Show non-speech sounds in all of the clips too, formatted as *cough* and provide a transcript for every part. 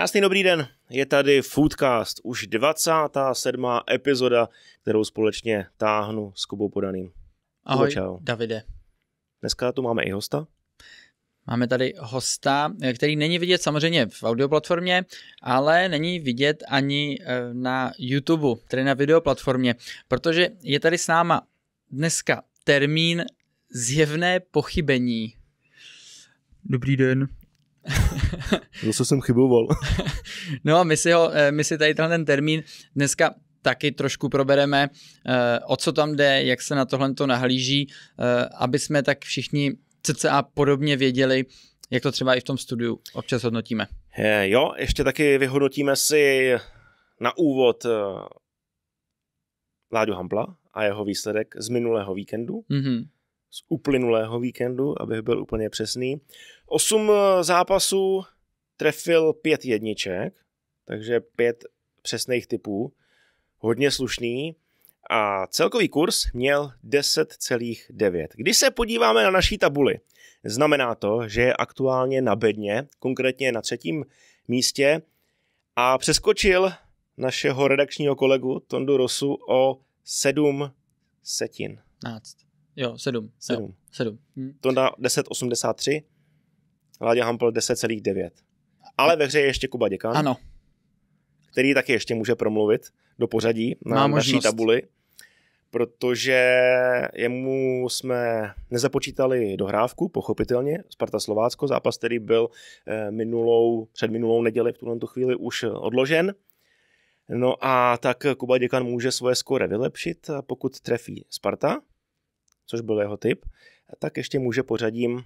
Krásný dobrý den, je tady Foodcast, už 27. epizoda, kterou společně táhnu s Kubou Podaným. Ahoj, Kuba, čau. Davide. Dneska tu máme i hosta. Máme tady hosta, který není vidět samozřejmě v audioplatformě, ale není vidět ani eh, na YouTube, tedy na videoplatformě, protože je tady s náma dneska termín zjevné pochybení. Dobrý den. *laughs* Zase jsem chyboval. *laughs* no a my si, ho, eh, my si tady ten termín dneska taky trošku probereme, eh, o co tam jde, jak se na tohle to nahlíží, eh, aby jsme tak všichni cca podobně věděli, jak to třeba i v tom studiu občas hodnotíme. Jo, ještě taky vyhodnotíme si na úvod Láďu Hampla a jeho výsledek z minulého víkendu. Mm-hmm z uplynulého víkendu, abych byl úplně přesný. Osm eh, zápasů trefil pět jedniček, takže pět přesných typů. Hodně slušný. A celkový kurz měl 10,9. Když se podíváme na naší tabuli, znamená to, že je aktuálně na bedně, konkrétně na třetím místě a přeskočil našeho redakčního kolegu Tondu Rosu o sedm setin. 15. Jo, 7. 7. Jo, 7. Hm. To dá 10,83. Láďa Hampel 10,9. Ale ve hře je ještě Kuba Děkan. Ano. Který taky ještě může promluvit do pořadí na Má naší možnost. tabuli. Protože jemu jsme nezapočítali dohrávku, pochopitelně, Sparta Slovácko, zápas, který byl eh, minulou, před minulou neděli v tuhle chvíli už odložen. No a tak Kuba Děkan může svoje skóre vylepšit, pokud trefí Sparta, což byl jeho typ, tak ještě může pořadím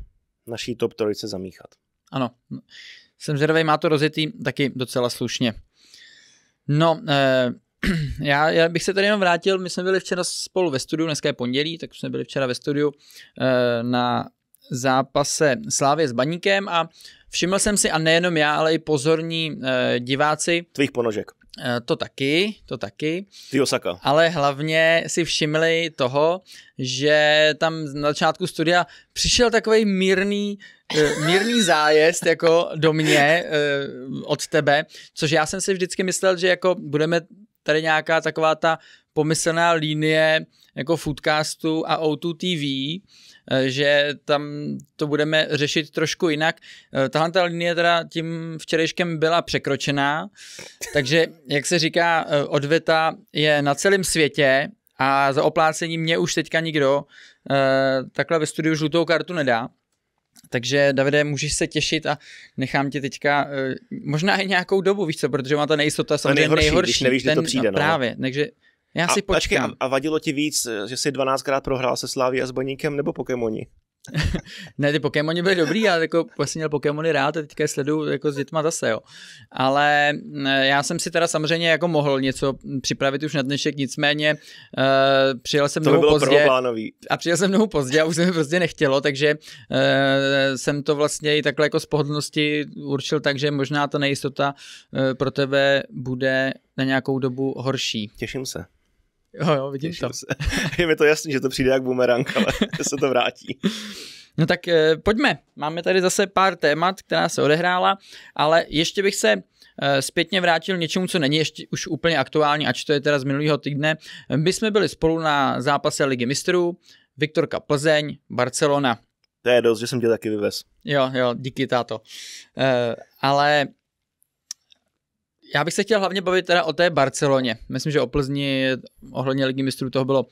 naší top trojice zamíchat. Ano, jsem zvědavý, má to rozjetý taky docela slušně. No, eh, *clears throat* já, já bych se tady jenom vrátil, my jsme byli včera spolu ve studiu, dneska je pondělí, tak jsme byli včera ve studiu eh, na zápase Slávě s Baníkem a všiml jsem si, a nejenom já, ale i pozorní eh, diváci. Tvých ponožek. Eh, to taky, to taky. Ty Osaka. Ale hlavně si všimli toho, že tam na začátku studia přišel takový mírný, eh, mírný zájezd jako do mě eh, od tebe, což já jsem si vždycky myslel, že jako budeme tady nějaká taková ta pomyslná linie jako foodcastu a O2 TV, Eh, že tam to budeme řešit trošku jinak. Eh, tahle ta linie teda tím včerejškem byla překročená, takže, jak se říká, eh, odveta je na celém světě a za oplácení mě už teďka nikdo takhle ve studiu žlutou kartu nedá. Takže Davide, můžeš se těšit a nechám ti teďka možná i nějakou dobu, víš co, protože má ta nejistota samozřejmě nejhorší. nejhorší když nevíš, ten, to přijde. No. Právě, takže já si a, počkám. Počkej, a, a vadilo ti víc, že jsi 12krát prohrál se Sláví a s Baníkem nebo Pokémoni? *laughs* ne, ty Pokémony byly dobrý, já jako vlastně měl Pokémony rád a teďka je sleduju jako s dětma zase, jo. Ale já jsem si teda samozřejmě jako mohl něco připravit už na dnešek, nicméně uh, přijel jsem mnohu by pozdě. A přijel jsem mnohu pozdě a už se mi prostě nechtělo, takže uh, jsem to vlastně i takhle jako z pohodlnosti určil tak, že možná ta nejistota uh, pro tebe bude na nějakou dobu horší. Těším se. Jo, jo, vidím Těším to. Se. *laughs* Je mi to jasný, že to přijde jak bumerang, ale *laughs* se to vrátí. No tak eh, pojďme, máme tady zase pár témat, která se odehrála, ale ještě bych se eh, zpětně vrátil něčemu, co není ještě už úplně aktuální, ač to je teda z minulého týdne. My jsme byli spolu na zápase Ligy mistrů, Viktorka Plzeň, Barcelona. To je dost, že jsem tě taky vyvez. Jo, jo, díky táto. Eh, ale já bych se chtěl hlavně bavit teda o té Barceloně. Myslím, že o Plzni ohledně ligy mistrů toho bylo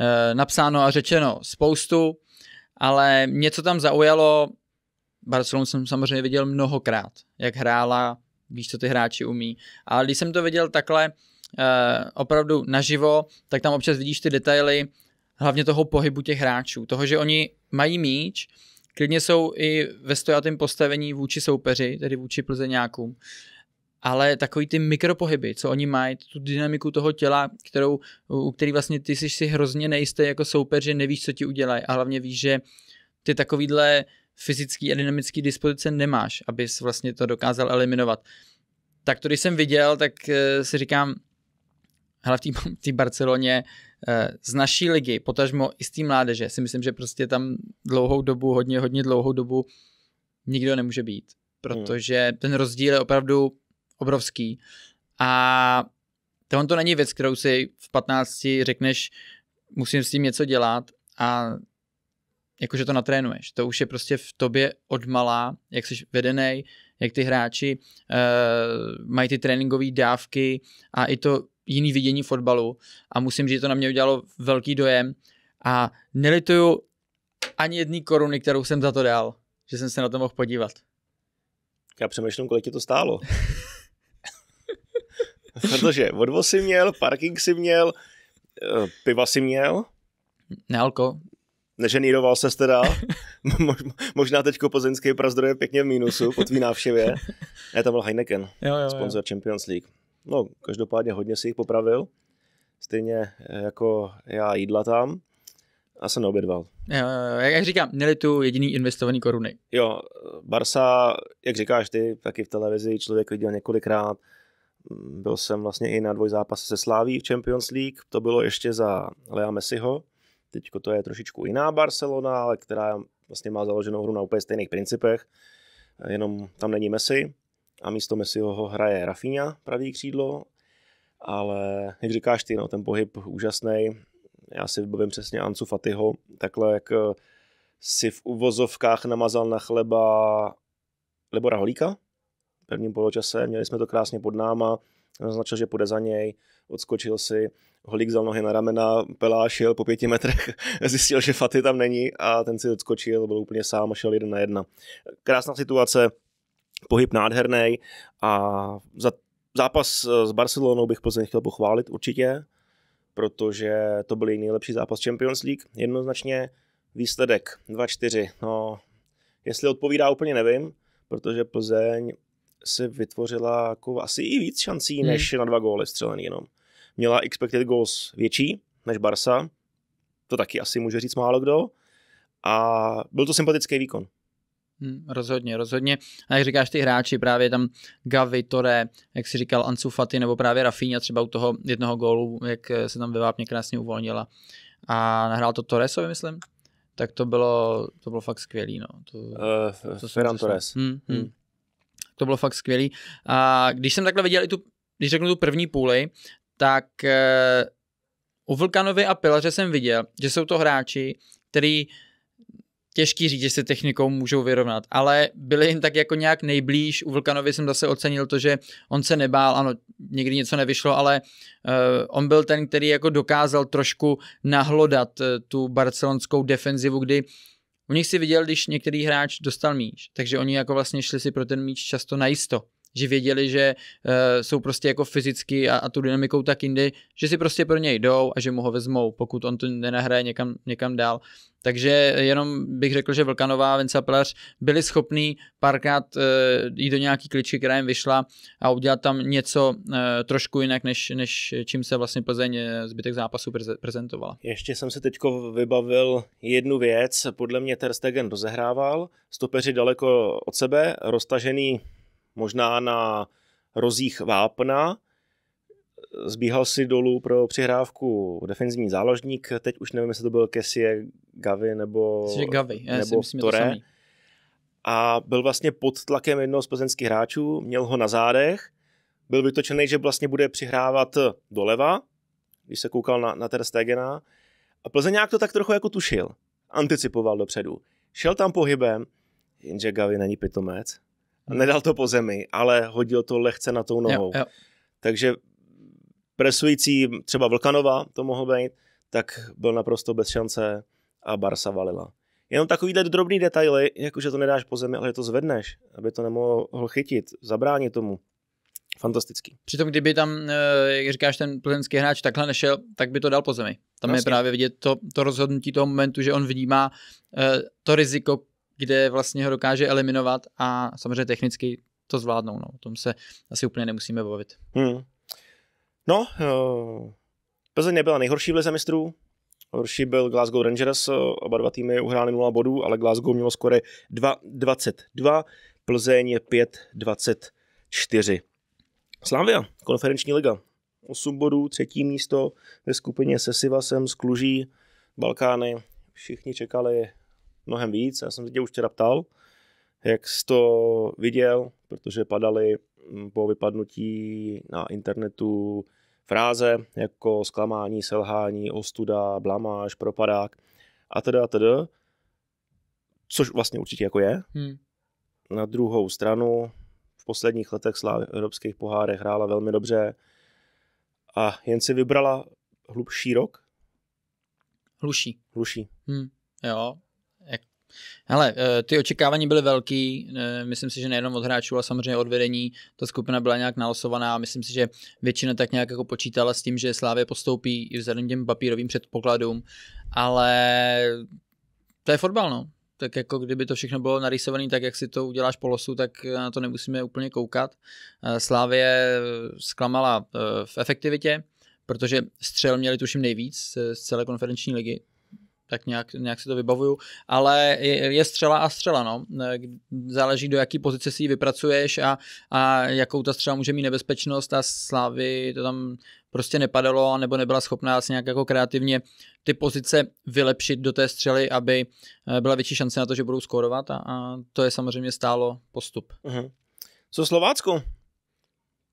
e, napsáno a řečeno spoustu, ale něco tam zaujalo. Barcelonu jsem samozřejmě viděl mnohokrát, jak hrála, víš, co ty hráči umí. A když jsem to viděl takhle e, opravdu naživo, tak tam občas vidíš ty detaily, hlavně toho pohybu těch hráčů, toho, že oni mají míč, klidně jsou i ve stojatém postavení vůči soupeři, tedy vůči plzeňákům, ale takový ty mikropohyby, co oni mají, tu dynamiku toho těla, kterou, u který vlastně ty jsi si hrozně nejistý jako soupeř, že nevíš, co ti udělají a hlavně víš, že ty takovýhle fyzický a dynamický dispozice nemáš, abys vlastně to dokázal eliminovat. Tak to, když jsem viděl, tak eh, si říkám, hele v té *laughs* Barceloně eh, z naší ligy, potažmo i z té mládeže, si myslím, že prostě tam dlouhou dobu, hodně, hodně dlouhou dobu nikdo nemůže být, hmm. protože ten rozdíl je opravdu obrovský. A tohle to není věc, kterou si v 15 řekneš, musím s tím něco dělat a jakože to natrénuješ. To už je prostě v tobě malá, jak jsi vedený, jak ty hráči uh, mají ty tréninkové dávky a i to jiný vidění fotbalu. A musím říct, že to na mě udělalo velký dojem a nelituju ani jedné koruny, kterou jsem za to dal, že jsem se na to mohl podívat. Já přemýšlím, kolik ti to stálo. *laughs* *laughs* Protože odvoz si měl, parking si měl, eh, piva si měl. Nealko. Neženíroval se teda. *laughs* Možná teď plzeňský prazdroje pěkně v mínusu po tvý návštěvě. Ne, tam byl Heineken, jo, jo, sponsor jo. Champions League. No, každopádně hodně si jich popravil. Stejně eh, jako já jídla tam. A jsem neobědval. Jo, jak říkám, měli tu jediný investovaný koruny. Jo, Barsa, jak říkáš ty, taky v televizi člověk viděl několikrát byl jsem vlastně i na dvojzápase se Sláví v Champions League, to bylo ještě za Lea Messiho, teď to je trošičku jiná Barcelona, ale která vlastně má založenou hru na úplně stejných principech, jenom tam není Messi a místo Messiho ho hraje Rafinha, pravý křídlo, ale jak říkáš ty, no, ten pohyb úžasný. Já si vybavím přesně Ansu Fatiho, takhle jak eh, si v uvozovkách namazal na chleba Libora Holíka, prvním poločase, měli jsme to krásně pod náma, naznačil, že půjde za něj, odskočil si, holík za nohy na ramena, pelášil, po pěti metrech, *laughs* zjistil, že Faty tam není a ten si odskočil, byl úplně sám a šel jeden na jedna. Krásná situace, pohyb nádherný a za zápas eh, s Barcelonou bych Plzeň chtěl pochválit určitě, protože to byl nejlepší zápas Champions League, jednoznačně výsledek 2-4. No, jestli odpovídá úplně nevím, protože Plzeň se vytvořila jako asi i víc šancí hmm. než na dva góly střelený jenom. Měla expected goals větší než Barsa, to taky asi může říct málo kdo, a byl to sympatický výkon. Hmm, rozhodně, rozhodně. A jak říkáš ty hráči, právě tam Gavi, Tore, jak si říkal Ansu Fati, nebo právě Rafinha třeba u toho jednoho gólu, jak se tam ve Vápně krásně uvolnila. A nahrál to Torresovi, myslím. Tak to bylo, to bylo fakt skvělý, no. To, uh, to Ferran Torres. Hmm, hmm. Hmm to bylo fakt skvělý. A když jsem takhle viděl i tu, když řeknu tu první půli, tak eh, u Vlkanovi a Pilaře jsem viděl, že jsou to hráči, který těžký říct, že se technikou můžou vyrovnat, ale byli jim tak jako nějak nejblíž. U Vlkanovi jsem zase ocenil to, že on se nebál, ano, někdy něco nevyšlo, ale uh, on byl ten, který jako dokázal trošku nahlodat uh, tu barcelonskou defenzivu, kdy u nich si viděl, když některý hráč dostal míč, takže oni jako vlastně šli si pro ten míč často najisto že věděli, že uh, jsou prostě jako fyzicky a, a tu dynamikou tak jindy, že si prostě pro něj jdou a že mu ho vezmou, pokud on to nenahraje někam, někam dál. Takže jenom bych řekl, že Vlkanová a Vencaplař byli schopní párkrát e, jít do nějaký kličky, která jim vyšla a udělat tam něco e, trošku jinak, než, než čím se vlastně Plzeň zbytek zápasu prezentovala. Ještě jsem se teď vybavil jednu věc. Podle mě Ter Stegen rozehrával, stopeři daleko od sebe, roztažený možná na rozích vápna, zbíhal si dolů pro přihrávku defenzivní záložník, teď už nevím, jestli to byl Kessie, Gavi nebo, Myslím, Gavi. Já nebo myslím, Tore. To a byl vlastně pod tlakem jednoho z plzeňských hráčů, měl ho na zádech, byl vytočený, že vlastně bude přihrávat doleva, když se koukal na, na Ter Stegena. A Plzeňák to tak trochu jako tušil, anticipoval dopředu. Šel tam pohybem, jenže Gavi není pitomec, Nedal to po zemi, ale hodil to lehce na tou nohou. Jo, jo. Takže presující třeba Vlkanova, to mohlo být, tak byl naprosto bez šance a Barsa valila. Jenom takovýhle drobný detaily, že to nedáš po zemi, ale že to zvedneš, aby to nemohl chytit, zabránit tomu. Fantastický. Přitom kdyby tam, eh, jak říkáš, ten plzeňský hráč takhle nešel, tak by to dal po zemi. Tam vlastně. je právě vidět to, to rozhodnutí toho momentu, že on vnímá eh, to riziko, kde vlastně ho dokáže eliminovat a samozřejmě technicky to zvládnou. No. O tom se asi úplně nemusíme bavit. Hmm. No, uh, Plzeň nebyla nejhorší v lize mistrů, Horší byl Glasgow Rangers, oba dva týmy uhrály 0 bodů, ale Glasgow mělo skore 2-22, Plzeň je 5-24. Slavia, konferenční liga, 8 bodů, třetí místo ve skupině se Sivasem z Kluží, Balkány, všichni čekali mnohem víc. Já jsem se tě už včera ptal, jak jsi to viděl, protože padaly mm, po vypadnutí na internetu fráze jako zklamání, selhání, ostuda, blamáž, propadák a teda a teda, což vlastně určitě jako je. Hmm. Na druhou stranu v posledních letech Slávy evropských pohárech hrála velmi dobře a jen si vybrala hlubší rok. Hluší. Hluší. Hmm. Jo, Hele, eh, ty očekávání byly velký, eh, myslím si, že nejenom od hráčů, ale samozřejmě od vedení. Ta skupina byla nějak nalosovaná a myslím si, že většina tak nějak jako počítala s tím, že Slávě postoupí i vzhledem těm papírovým předpokladům, ale to je fotbal, no. Tak jako kdyby to všechno bylo narýsované tak, jak si to uděláš po losu, tak eh, na to nemusíme úplně koukat. Slávě zklamala v efektivitě, protože střel měli tuším nejvíc z celé konferenční ligy, tak nějak, nějak si to vybavuju, ale je, je střela a střela, no. E, záleží, do jaký pozice si ji vypracuješ a, a jakou ta střela může mít nebezpečnost a Slávy to tam prostě nepadalo nebo nebyla schopná asi nějak jako kreativně ty pozice vylepšit do té střely, aby e, byla větší šance na to, že budou skórovat a, a to je samozřejmě stálo postup. Uh-huh. Co Slovácko?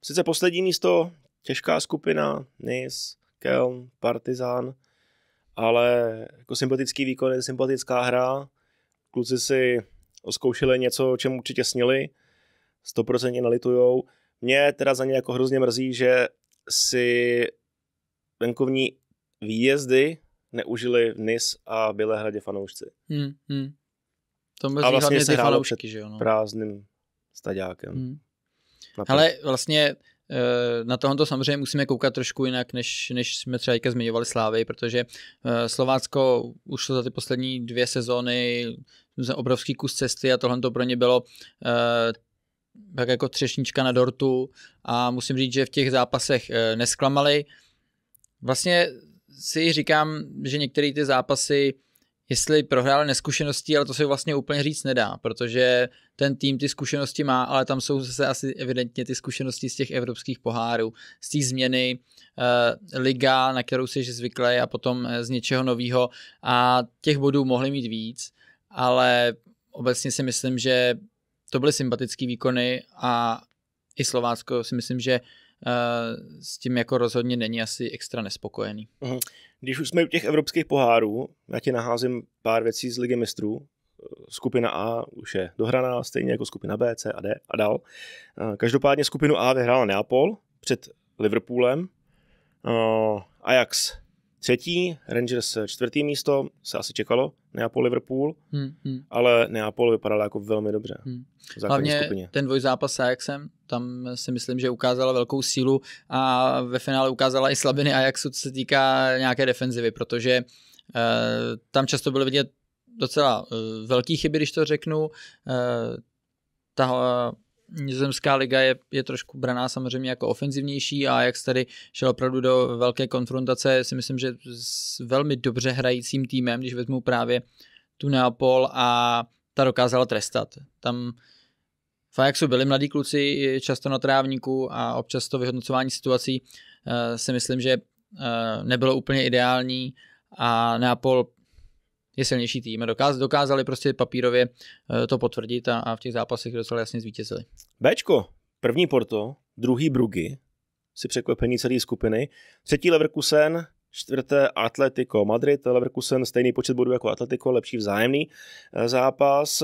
Sice poslední místo, těžká skupina, Nis, Kelm, Partizán, ale jako sympatický výkon, sympatická hra, kluci si oskoušeli něco, čem určitě snili, 100% nalitujou. Mě teda za ně jako hrozně mrzí, že si venkovní výjezdy neužili v NIS a Bělehradě fanoušci. Hmm, hmm. To mrzí a vlastně hlavně ty fanoušky, že jo? No. prázdným staďákem. Hmm. Ale vlastně Eh, na tohle to samozřejmě musíme koukat trošku jinak, než, než jsme třeba teďka zmiňovali Slávy, protože eh, Slovácko už za ty poslední dvě sezóny obrovský kus cesty a tohle to pro ně bylo eh, tak jako třešnička na dortu a musím říct, že v těch zápasech nesklamali. Vlastně si říkám, že některé ty zápasy jestli prohráli neskušeností, ale to se vlastně úplně říct nedá, protože ten tým ty zkušenosti má, ale tam jsou zase asi evidentně ty zkušenosti z těch evropských pohárů, z té změny, eh, liga, na kterou jsi zvyklý a potom eh, z něčeho nového a těch bodů mohli mít víc, ale obecně si myslím, že to byly sympatické výkony a i Slovácko si myslím, že s tím jako rozhodně není asi extra nespokojený. Mhm. Když už jsme u těch evropských pohárů, já ti naházím pár věcí z Ligy mistrů. Skupina A už je dohraná, stejně jako skupina B, C a D a dál. Každopádně skupinu A vyhrála Neapol před Liverpoolem. Ajax třetí, Rangers čtvrtý místo, se asi čekalo. Neapol Liverpool, hmm, hmm. ale Neapol vypadal jako velmi dobře. Hmm. Hlavně skupině. ten dvojzápas s Ajaxem, tam si myslím, že ukázala velkou sílu a ve finále ukázala i slabiny Ajaxu, co se týká nějaké defenzivy, protože uh, tam často byly vidět docela uh, velký chyby, když to řeknu. Uh, ta nizozemská liga je, je trošku braná samozřejmě jako ofenzivnější a jak tady šel opravdu do velké konfrontace, si myslím, že s velmi dobře hrajícím týmem, když vezmu právě tu Neapol a ta dokázala trestat. Tam v Ajaxu byli mladí kluci eh, často na trávníku a občas to vyhodnocování situací eh, si myslím, že eh, nebylo úplně ideální a Neapol je silnější tým. Dokáz, dokázali prostě papírově eh, to potvrdit a, a v těch zápasech docela jasně zvítězili. Bčko, první Porto, druhý Brugy, si překvapení celé skupiny, třetí Leverkusen, čtvrté Atletico Madrid, Leverkusen stejný počet bodů jako Atletico, lepší vzájemný eh, zápas.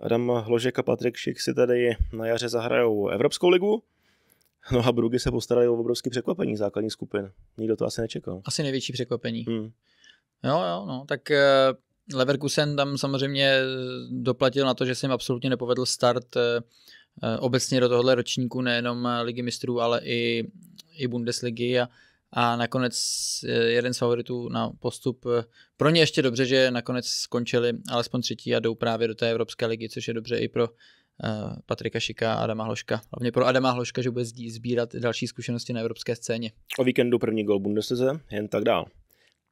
Adam Hložek a Patrik Šik si tady na jaře zahrajou Evropskou ligu. No a Brugy se postarali o obrovské překvapení základní skupin. Nikdo to asi nečekal. Asi největší překvapení. Hmm. Jo, jo, no, tak eh, Leverkusen tam samozřejmě eh, doplatil na to, že se jim absolutně nepovedl start eh, obecně do tohohle ročníku, nejenom Ligy mistrů, ale i, i Bundesligy a, a nakonec jeden z favoritů na postup. Pro ně ještě dobře, že nakonec skončili alespoň třetí a jdou právě do té Evropské ligy, což je dobře i pro Patrika Šika a Adama Hloška. Hlavně pro Adama Hloška, že bude sbírat další zkušenosti na evropské scéně. O víkendu první gol Bundeslize, jen tak dál.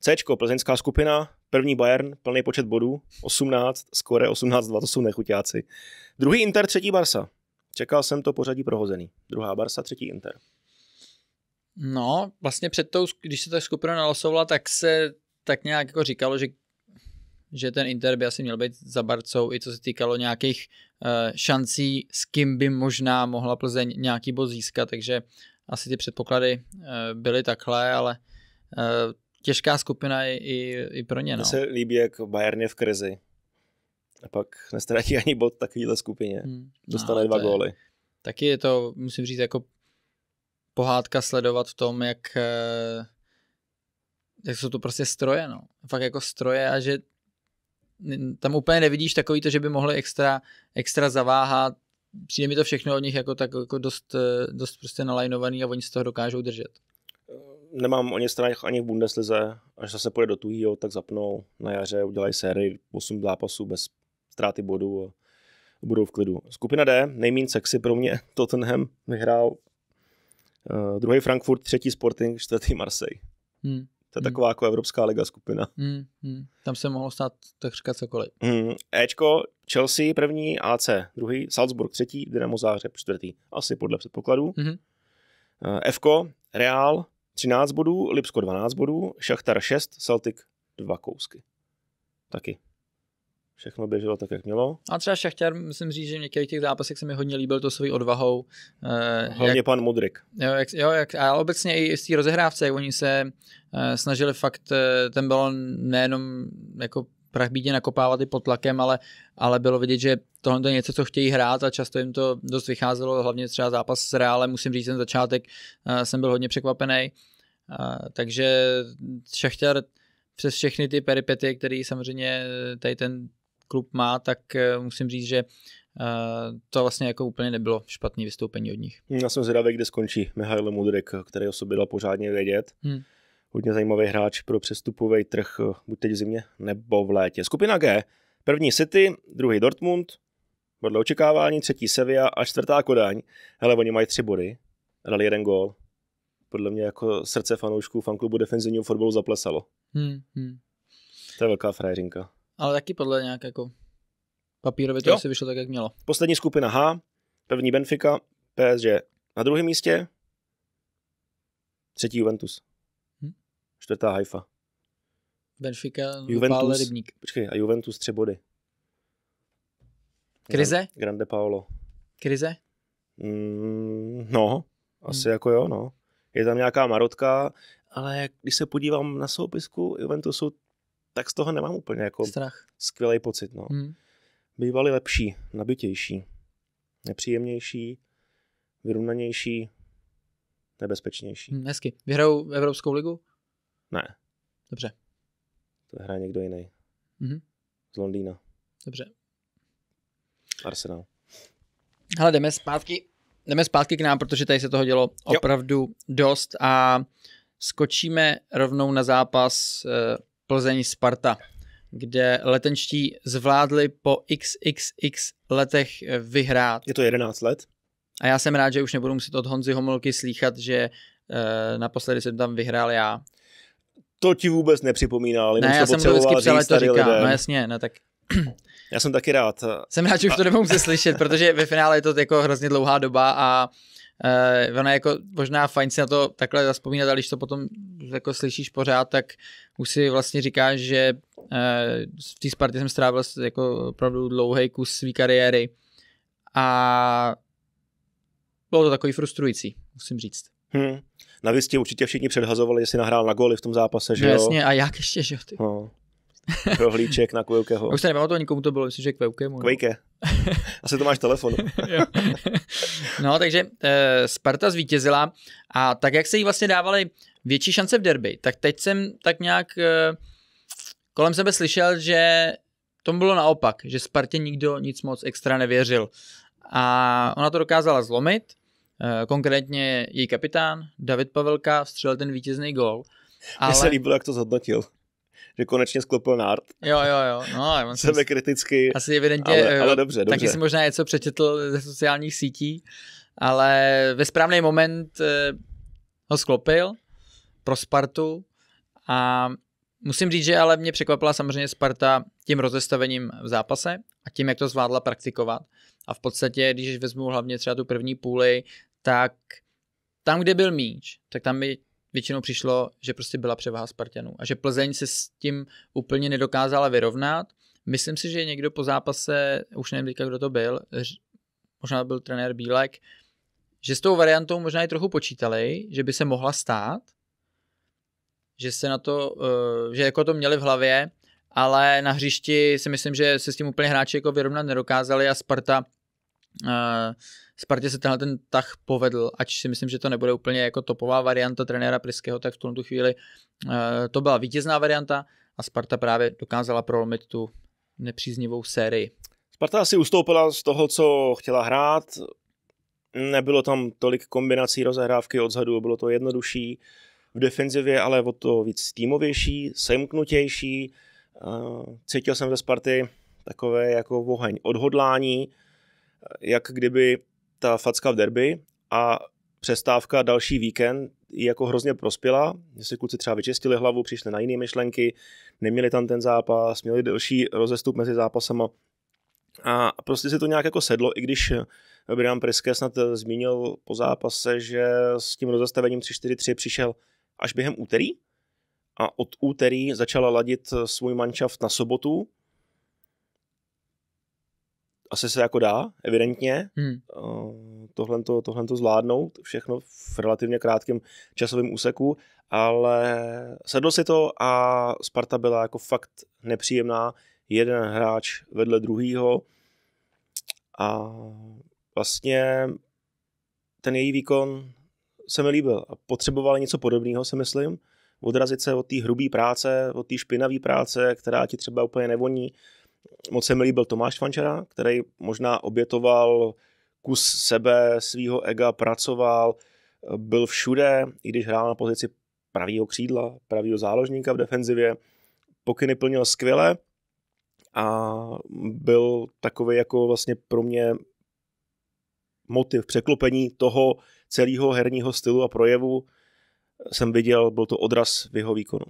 C, plzeňská skupina, první Bayern, plný počet bodů, 18, skore 18-2, to jsou nechutáci. Druhý Inter, třetí Barsa. Čekal jsem to pořadí prohozený. Druhá Barsa, třetí Inter. No, vlastně před tou, když se ta skupina nalosovala, tak se tak nějak jako říkalo, že že ten Inter by asi měl být za Barcou, i co se týkalo nějakých uh, šancí, s kým by možná mohla Plzeň nějaký bod získat, takže asi ty předpoklady uh, byly takhle, ale uh, těžká skupina i, i, i pro ně. No. Mně se líbí, jak Bayern je v krizi. A pak nestratí ani bod takovýhle skupině. Hmm. Dostane no, dva góly. Taky je to, musím říct, jako pohádka sledovat v tom, jak, eh, jak jsou to prostě stroje, no. Fakt jako stroje a že tam úplně nevidíš takový to, že by mohli extra, extra zaváhat. Přijde mi to všechno od nich jako tak jako dost, eh, dost prostě nalajnovaný a oni z toho dokážou držet nemám o ně stranách ani v Bundeslize. Až zase půjde do tuhýho, tak zapnou na jaře, udělají sérii 8 zápasů bez ztráty bodů a budou v klidu. Skupina D, nejmín sexy pro mě, *laughs* Tottenham vyhrál uh, druhý Frankfurt, třetí Sporting, čtvrtý Marseille. Hmm. To je hmm. taková jako Evropská liga skupina. Hmm. Hmm. Tam se mohlo stát takřka cokoliv. Hmm. Ečko, Chelsea první, AC druhý, Salzburg třetí, Dynamo Záhřeb čtvrtý. Asi podle předpokladů. Hmm. Uh, eh, Fko, Real, 13 bodů, Lipsko 12 bodů, Šachtar 6, Celtic 2 kousky. Taky. Všechno běželo tak, jak mělo. A třeba Šachtar, musím říct, že v některých těch zápasech se mi hodně líbil to svojí odvahou. Eh, Hlavně jak, pan Modrik. Jo, jak, jo jak, a obecně i z té rozehrávce, jak oni se eh, snažili fakt eh, ten balon nejenom jako prach bídě nakopávat i pod tlakem, ale, ale bylo vidět, že tohle je něco, co chtějí hrát a často jim to dost vycházelo, hlavně třeba zápas s Reálem, musím říct, ten začátek eh, jsem byl hodně překvapený. Eh, takže Šachtar přes všechny ty peripety, které samozřejmě tady ten klub má, tak eh, musím říct, že to vlastně jako úplně nebylo špatné vystoupení od nich. Já jsem zvědavý, kde skončí Mihail Mudrek, který o sobě dal pořádně vědět. Hmm hodně zajímavý hráč pro přestupový trh, eh, buď teď v zimě nebo v létě. Skupina G, první City, druhý Dortmund, podle očekávání, třetí Sevilla a čtvrtá Kodaň. Hele, oni mají tři body, dali jeden gól. Podle mě jako srdce fanoušků fanklubu defenzivního fotbalu zaplesalo. Hmm, hmm. To je velká frajeřinka. Ale taky podle nějak jako papírově to asi vyšlo tak, jak mělo. Poslední skupina H, první Benfica, PSG na druhém místě, třetí Juventus čtvrtá Haifa. Benfica Juventus, rybník. Počkej, a Juventus tři body. Krize? Grande, Grande Paolo. Krize? Mm, no, hmm. asi hmm. jako jo, no. Je tam nějaká marotka, ale když se podívám na soupisku Juventusu, tak z toho nemám úplně jako Strach. skvělý pocit. No. Hmm. Bývali lepší, nabitější, nepříjemnější, vyrovnanější, nebezpečnější. Hmm, hezky. Vyhrajou Evropskou ligu? Ne. Dobře. To hraje někdo jiný. Mm-hmm. Z Londýna. Dobře. Arsenal. Hele, jdeme zpátky, jdeme zpátky k nám, protože tady se toho dělo opravdu jo. dost a skočíme rovnou na zápas uh, eh, Plzeň Sparta, kde letenští zvládli po xxx letech eh, vyhrát. Je to 11 let? A já jsem rád, že už nebudu muset od Honzy Homolky slíchat, že e, naposledy jsem tam vyhrál já to ti vůbec nepřipomíná, ale ne, já jsem to vždycky přijal, to říkám, lidem. no jasně, no tak *clears throat* já jsem taky rád. Jsem rád, že už to nemohu *laughs* slyšet, protože ve finále je to jako hrozně dlouhá doba a Uh, eh, ona je jako možná fajn si na to takhle zaspomínat, ale když to potom jako slyšíš pořád, tak už si vlastně říkáš, že uh, v té Spartě jsem strávil jako opravdu dlouhý kus své kariéry a bylo to takový frustrující, musím říct. Hmm na Vistě určitě všichni předhazovali, jestli nahrál na góly v tom zápase, že no, jo? jasně, a jak ještě, že jo? Ty. No. Prohlíček na Kvejkeho. *laughs* Už se to nikomu to bylo, myslím, že Kvejkemu. Kvejke. *laughs* Asi to máš telefonu. no, takže e, Sparta zvítězila a tak, jak se jí vlastně dávaly větší šance v derby, tak teď jsem tak nějak e, kolem sebe slyšel, že tomu bylo naopak, že Spartě nikdo nic moc extra nevěřil. A ona to dokázala zlomit, Eh, konkrétně její kapitán David Pavelka vstřelil ten vítězný gol. Ale... Mně se líbilo, jak to zhodnotil že konečně sklopil nárt. Jo, jo, jo. No, on *laughs* Sebe kriticky. Asi evidentně. Ale, eh, ale dobře, dobře. Taky si možná něco přečetl ze sociálních sítí, ale ve správný moment eh, ho sklopil pro Spartu a musím říct, že ale mě překvapila samozřejmě Sparta tím rozestavením v zápase a tím, jak to zvládla praktikovat. A v podstatě, když vezmu hlavně třeba tu první půli, tak tam, kde byl míč, tak tam by většinou přišlo, že prostě byla převaha Spartanů a že Plzeň se s tím úplně nedokázala vyrovnat. Myslím si, že někdo po zápase, už nevím teďka, kdo to byl, možná byl trenér Bílek, že s tou variantou možná i trochu počítali, že by se mohla stát, že se na to, eh, že jako to měli v hlavě, ale na hřišti si myslím, že se s tím úplně hráči jako vyrovnat nedokázali a Sparta eh, Spartě se tenhle ten tah povedl, ač si myslím, že to nebude úplně jako topová varianta trenéra Priského, tak v tuhle tu chvíli uh, to byla vítězná varianta a Sparta právě dokázala prolomit tu nepříznivou sérii. Sparta asi ustoupila z toho, co chtěla hrát. Nebylo tam tolik kombinací rozehrávky odzadu, bylo to jednodušší. V defenzivě ale o to víc týmovější, semknutější. Eh, cítil jsem ze Sparty takové jako oheň odhodlání, eh, jak kdyby ta facka v derby a přestávka další víkend jako hrozně prospěla, že si kluci třeba vyčistili hlavu, přišli na jiné myšlenky, neměli tam ten zápas, měli delší rozestup mezi zápasama a prostě se to nějak jako sedlo, i když Brian Priske snad zmínil po zápase, že s tím rozestavením 3-4-3 přišel až během úterý a od úterý začala ladit svůj manšaft na sobotu asi se jako dá, evidentně, hmm. Eh, tohle, to, tohle to zvládnout, všechno v relativně krátkém časovém úseku, ale sedlo si to a Sparta byla jako fakt nepříjemná, jeden hráč vedle druhýho a vlastně ten její výkon se mi líbil. a Potřebovala něco podobného, si myslím, odrazit se od té hrubé práce, od té špinavé práce, která ti třeba úplně nevoní, Moc se mi líbil Tomáš Fančera, který možná obětoval kus sebe, svého ega, pracoval, byl všude, i když hrál na pozici pravýho křídla, pravýho záložníka v defenzivě. Pokyny plnil skvěle a byl takový jako vlastně pro mě motiv překlopení toho celého herního stylu a projevu jsem viděl, byl to odraz v jeho výkonu.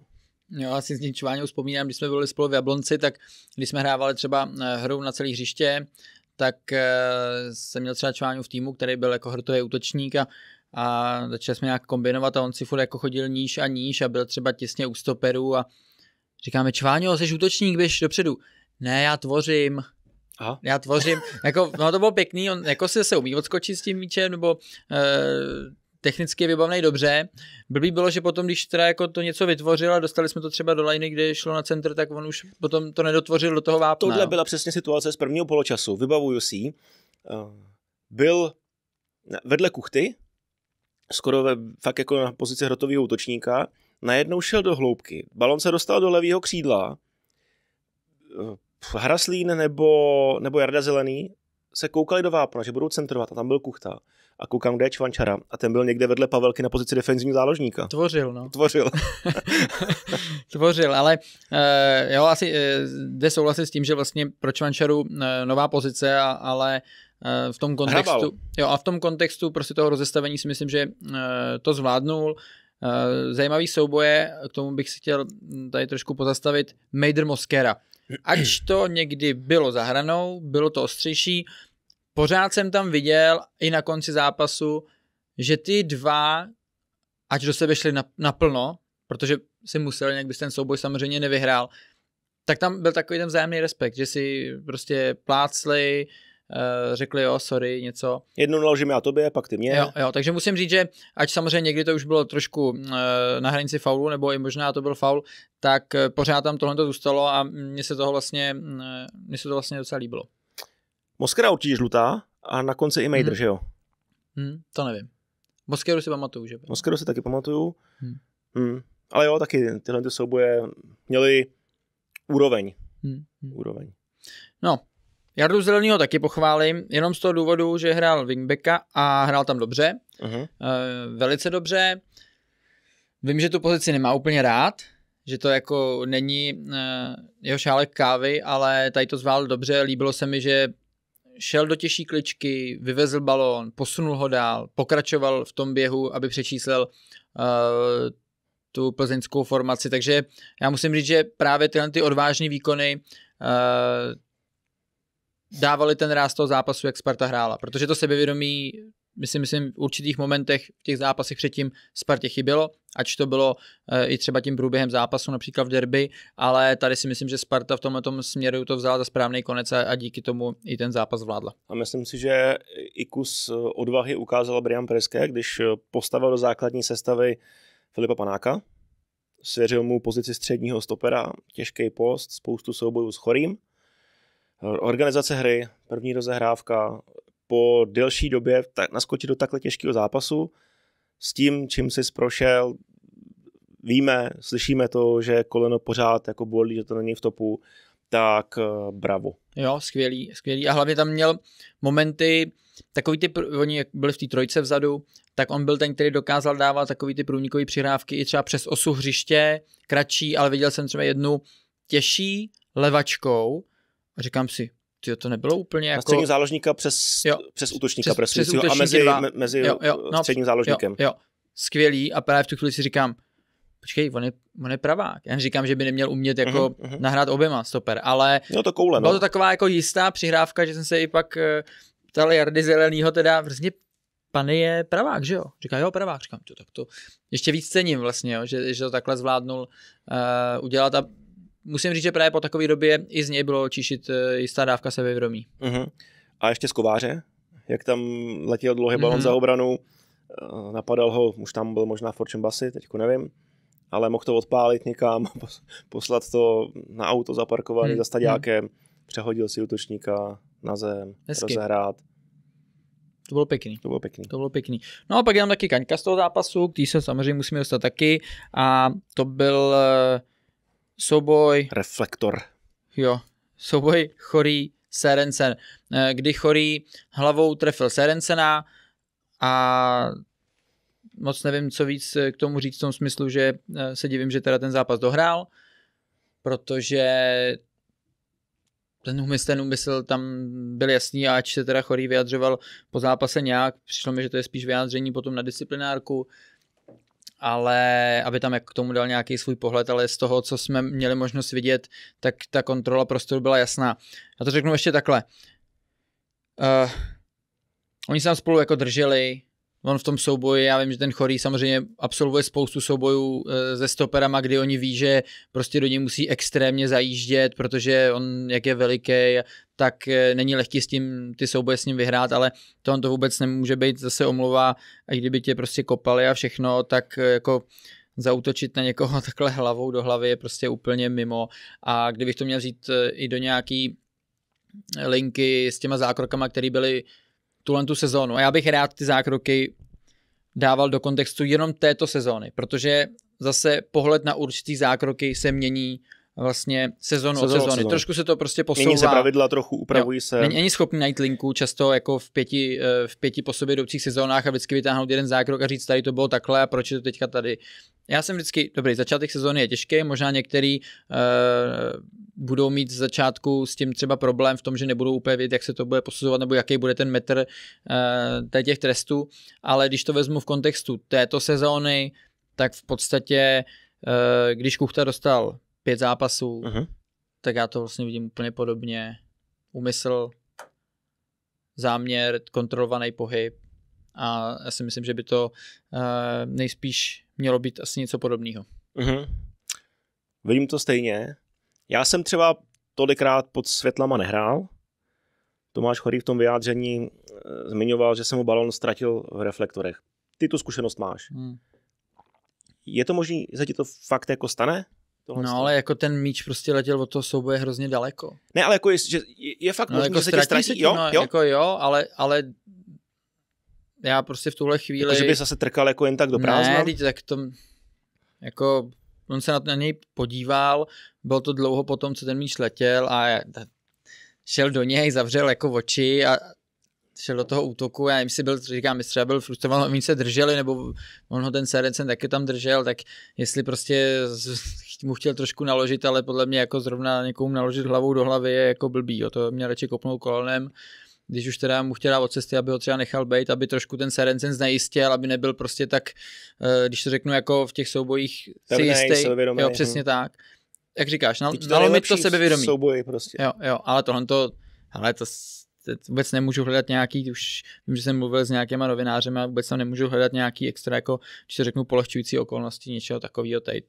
Jo, asi s tím vzpomínám, když jsme byli spolu v Jablonci, tak když jsme hrávali třeba eh, hru na celé hřiště, tak eh, jsem měl třeba čváňu v týmu, který byl jako hrtový útočník a a začali jsme nějak kombinovat a on si furt jako chodil níž a níž a byl třeba těsně u stoperu a říkáme, Čváňo, jsi útočník, běž dopředu. Ne, já tvořím. Aha. Já tvořím, jako, no to bylo pěkný, on jako se se umí odskočit s tím míčem, nebo eh, technicky je vybavený dobře. Blbý bylo, že potom, když teda jako to něco vytvořil a dostali jsme to třeba do liny, kde šlo na centr, tak on už potom to nedotvořil do toho vápna. Tohle byla přesně situace z prvního poločasu, vybavuju si. Eh, byl vedle kuchty, skoro ve, fakt jako na pozici hrotového útočníka, najednou šel do hloubky. Balon se dostal do levého křídla. Eh, Hraslín nebo, nebo Jarda Zelený se koukali do vápna, že budou centrovat a tam byl Kuchta a koukám, kde je Čvančara a ten byl někde vedle Pavelky na pozici defenzivního záložníka. Tvořil, no. Tvořil. *laughs* Tvořil, ale e, jo, asi e, jde souhlasit s tím, že vlastně pro Čvančaru e, nová pozice, a, ale v tom kontextu, Hrabal. jo, a v tom kontextu prostě toho rozestavení si myslím, že to zvládnul. Zajímavý souboje, k tomu bych si chtěl hm, tady trošku pozastavit, Mejder Moskera. Ač to někdy bylo zahranou, bylo to ostřejší, pořád jsem tam viděl i na konci zápasu, že ty dva, ať do sebe šli naplno, protože si musel, nějak bys ten souboj samozřejmě nevyhrál, tak tam byl takový ten vzájemný respekt, že si prostě plácli, eh, řekli jo, sorry, něco. Jednou naložím já tobě, pak ty mě. Jo, jo, takže musím říct, že ať samozřejmě někdy to už bylo trošku eh, na hranici faulu, nebo i možná to byl faul, tak eh, pořád tam tohle zůstalo a mně se, toho vlastně, mně se to vlastně docela líbilo. Moskera určitě žlutá a na konci i Mejdr, hmm. že jo? Hmm, to nevím. Moskeru si pamatuju, že? Moskeru si taky pamatuju. Hmm. Hmm. Ale jo, taky tyhle ty souboje měly úroveň. Hmm. Úroveň. No, Jardu Zelenýho taky pochválím, jenom z toho důvodu, že hrál wingbacka a hrál tam dobře. Uh-huh. E, velice dobře. Vím, že tu pozici nemá úplně rád, že to jako není e, jeho šálek kávy, ale tady to zvál dobře. Líbilo se mi, že šel do těžší kličky, vyvezl balón, posunul ho dál, pokračoval v tom běhu, aby přečíslil uh, eh, tu plzeňskou formaci. Takže já musím říct, že právě tyhle ty odvážné výkony uh, eh, dávali ten ráz toho zápasu, jak Sparta hrála, protože to sebevědomí my si myslím, v určitých momentech v těch zápasech předtím Spartě chybělo, ať to bylo e, i třeba tím průběhem zápasu, například v derby, ale tady si myslím, že Sparta v tomhle tom směru to vzala za správný konec a, a díky tomu i ten zápas vládla. A myslím si, že i kus eh, odvahy ukázal Brian Preske, když eh, postavil do základní sestavy Filipa Panáka, svěřil mu pozici středního stopera, těžký post, spoustu soubojů s Chorým, organizace hry, první rozehrávka, po delší době tak, naskočit do takhle těžkého zápasu s tím, čím jsi prošel, víme, slyšíme to, že koleno pořád jako bolí, že to není v topu, tak eh, bravo. Jo, skvělý, skvělý. A hlavně tam měl momenty, takový ty, oni byli v té trojce vzadu, tak on byl ten, který dokázal dávat takový ty průnikové přihrávky i třeba přes osu hřiště, kratší, ale viděl jsem třeba jednu těžší levačkou a říkám si, Tyjo, to nebylo úplně jako... Na středním záložníka přes, jo, přes útočníka přes, přes útočníka a mezi, mezi jo, jo, no, středním záložníkem. Jo, jo, skvělý a právě v tu chvíli si říkám, počkej, on je, on je pravák. Já říkám, že by neměl umět jako uh-huh, uh-huh. nahrát oběma stoper, ale no to koule, no. byla to taková jako jistá přihrávka, že jsem se i pak eh, ptal Jardy Zelenýho teda, vlastně pan je pravák, že jo? Říká, jo, pravák. Říkám, to tak to ještě víc cením vlastně, jo, že, že to takhle zvládnul uh, udělat a musím říct, že právě po takové době i z něj bylo čišit eh, jistá dávka sebevědomí. Uh-huh. A ještě z kováře, jak tam letěl dlouhý balon uh-huh. za obranu, eh, napadal ho, už tam byl možná Fortune Basy, teďko nevím, ale mohl to odpálit někam, *laughs* poslat to na auto zaparkovaný hmm. za staďákem, hmm. přehodil si útočníka na zem, Hezky. rozehrát. To bylo pěkný. To bylo pěkný. To bylo pěkný. No a pak je tam taky kaňka z toho zápasu, který se samozřejmě musíme dostat taky a to byl uh, souboj... Reflektor. Jo, souboj chorý Serencen, eh, kdy chorý hlavou trefil Serencena a moc nevím, co víc eh, k tomu říct v tom smyslu, že eh, se divím, že teda ten zápas dohrál, protože ten úmysl, ten úmysl tam byl jasný a ač se teda chorý vyjadřoval po zápase nějak, přišlo mi, že to je spíš vyjádření potom na disciplinárku, ale aby tam jak k tomu dal nějaký svůj pohled, ale z toho, co jsme měli možnost vidět, tak ta kontrola prostoru byla jasná. Já to řeknu ještě takhle. Uh, oni se tam spolu jako drželi, on v tom souboji, já vím, že ten chorý samozřejmě absolvuje spoustu soubojů eh, se stoperama, kdy oni ví, že prostě do něj musí extrémně zajíždět, protože on, jak je veliký, tak eh, není lehký s tím ty souboje s ním vyhrát, ale to on to vůbec nemůže být zase omluva, a kdyby tě prostě kopali a všechno, tak eh, jako zautočit na někoho *laughs* takhle hlavou do hlavy je prostě úplně mimo a kdybych to měl říct i do nějaký linky s těma zákrokama, které byly tuhle tu sezónu. A já bych rád ty zákroky dával do kontextu jenom této sezóny, protože zase pohled na určitý zákroky se mění vlastně sezonu od sezóny. Trošku se to prostě posouvá. Mění se pravidla, trochu upravují jo. se. Není, není schopný najít linku často jako v pěti, eh, v pěti po sobě jdoucích sezónách a vždycky vytáhnout jeden zákrok a říct, tady to bylo takhle a proč je to teďka tady. Já jsem vždycky, dobrý, začátek sezóny je těžký, možná některý uh, budou mít z začátku s tím třeba problém v tom, že nebudou úplně vědět, jak se to bude posuzovat nebo jaký bude ten metr uh, těch trestů, ale když to vezmu v kontextu této sezóny, tak v podstatě, uh, když Kuchta dostal pět zápasů, uh-huh. tak já to vlastně vidím úplně podobně. Umysl, záměr, kontrolovaný pohyb a já si myslím, že by to uh, nejspíš mělo být asi něco podobného. Uh-huh. Vidím to stejně. Já jsem třeba tolikrát pod světlama nehrál. Tomáš Chorý v tom vyjádření eh, zmiňoval, že jsem mu balon ztratil v reflektorech. Ty tu zkušenost máš. Hmm. Je to možné, že ti to fakt jako stane? Tohle no, stane? ale jako ten míč prostě letěl od toho souboje hrozně daleko. Ne, ale jako je, že je, fakt no, možný, jako že se ti ztratí, se tím, jo, no, jo? Jako jo, ale, ale já prostě v tuhle chvíli... Jako, že by zase trkal jako jen tak do prázdna? Ne, teď tak to... Jako On se na na něj podíval, bylo to dlouho potom, co ten míč letěl a šel do něj, zavřel jako oči a šel do toho útoku, já nevím, jestli byl, říkám, jestli byl frustrovaný, oni se drželi, nebo on ho ten Serencen taky tam držel, tak jestli prostě mu chtěl trošku naložit, ale podle mě jako zrovna někomu naložit hlavou do hlavy je jako blbý, jo, to mě radši kopnul kolonem, když už teda mu chtěla od cesty, aby ho třeba nechal být, aby trošku ten Serencen znejistil, aby nebyl prostě tak, eh, když to řeknu, jako v těch soubojích si jistý. Jo, mhm. přesně hmm. tak. Jak říkáš, nal, no, mi to sebevědomí. Souboji prostě. Jo, jo, ale tohle to, hele, to vůbec nemůžu hledat nějaký, už vím, že jsem mluvil s nějakýma novinářem a vůbec tam nemůžu hledat nějaký extra, jako, když řeknu, polehčující okolnosti něčeho takového, tady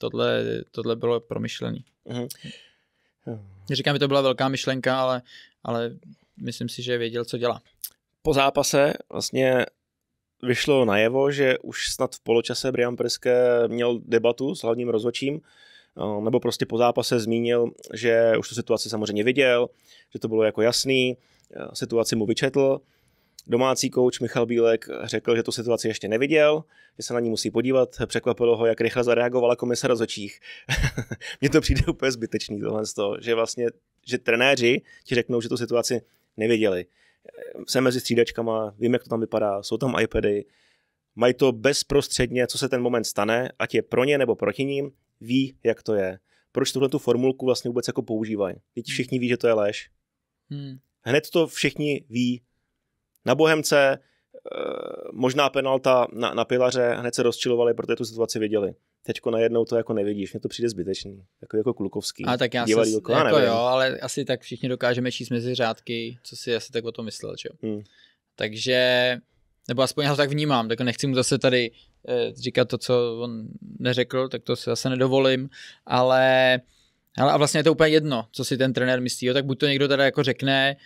tohle, tohle bylo promyšlený. Mm-hmm. Říkám, že to byla velká myšlenka, ale, ale myslím si, že věděl, co dělá. Po zápase vlastně vyšlo najevo, že už snad v poločase Brian Priske měl debatu s hlavním rozhodčím, eh, nebo prostě po zápase zmínil, že už tu situaci samozřejmě viděl, že to bylo jako jasný, eh, situaci mu vyčetl. Domácí kouč Michal Bílek řekl, že tu situaci ještě neviděl, že se na ní musí podívat. Překvapilo ho, jak rychle zareagovala komise rozhodčích. *laughs* Mně to přijde úplně zbytečný tohle z toho, že vlastně že trenéři ti řeknou, že tu situaci nevěděli. Jsem mezi střídačkama, vím, jak to tam vypadá, jsou tam iPady, mají to bezprostředně, co se ten moment stane, ať je pro ně nebo proti ním, ví, jak to je. Proč tuhle tu formulku vlastně vůbec jako používají? Teď hmm. všichni ví, že to je lež. Hmm. Hned to všichni ví. Na Bohemce eh, možná penalta na, na pilaře, hned se rozčilovali, protože tu situaci věděli teď najednou to jako nevidíš, mě to přijde zbytečný, jako, jako klukovský. A tak já se, jako nevím. jo, ale asi tak všichni dokážeme číst mezi řádky, co si asi tak o to myslel, že jo. Hmm. Takže, nebo aspoň já to tak vnímám, tak nechci mu zase tady eh, říkat to, co on neřekl, tak to si zase nedovolím, ale ale a vlastně je to úplně jedno, co si ten trenér myslí, jo, tak buď to někdo teda jako řekne,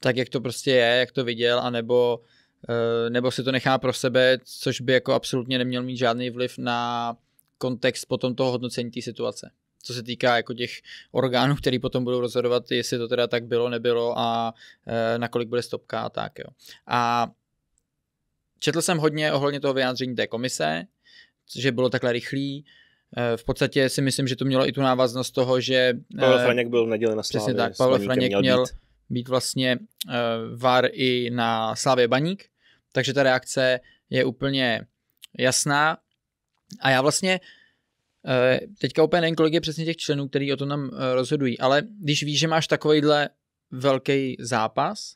tak jak to prostě je, jak to viděl, anebo Eh, nebo si to nechá pro sebe, což by jako absolutně neměl mít žádný vliv na kontext potom toho hodnocení té situace. Co se týká jako těch orgánů, který potom budou rozhodovat, jestli to teda tak bylo, nebylo a e, nakolik bude stopka a tak. Jo. A četl jsem hodně ohledně toho vyjádření té komise, že bylo takhle rychlý. E, v podstatě si myslím, že to mělo i tu návaznost toho, že... E, Pavel Franěk byl v neděli na Slávě. Přesně tak, Pavel Franěk měl, měl být, být vlastně e, var i na Slávě Baník, takže ta reakce je úplně jasná. A já vlastně eh, teďka úplně nevím, kolik je přesně těch členů, který o tom nám eh, rozhodují, ale když víš, že máš takovýhle velký zápas,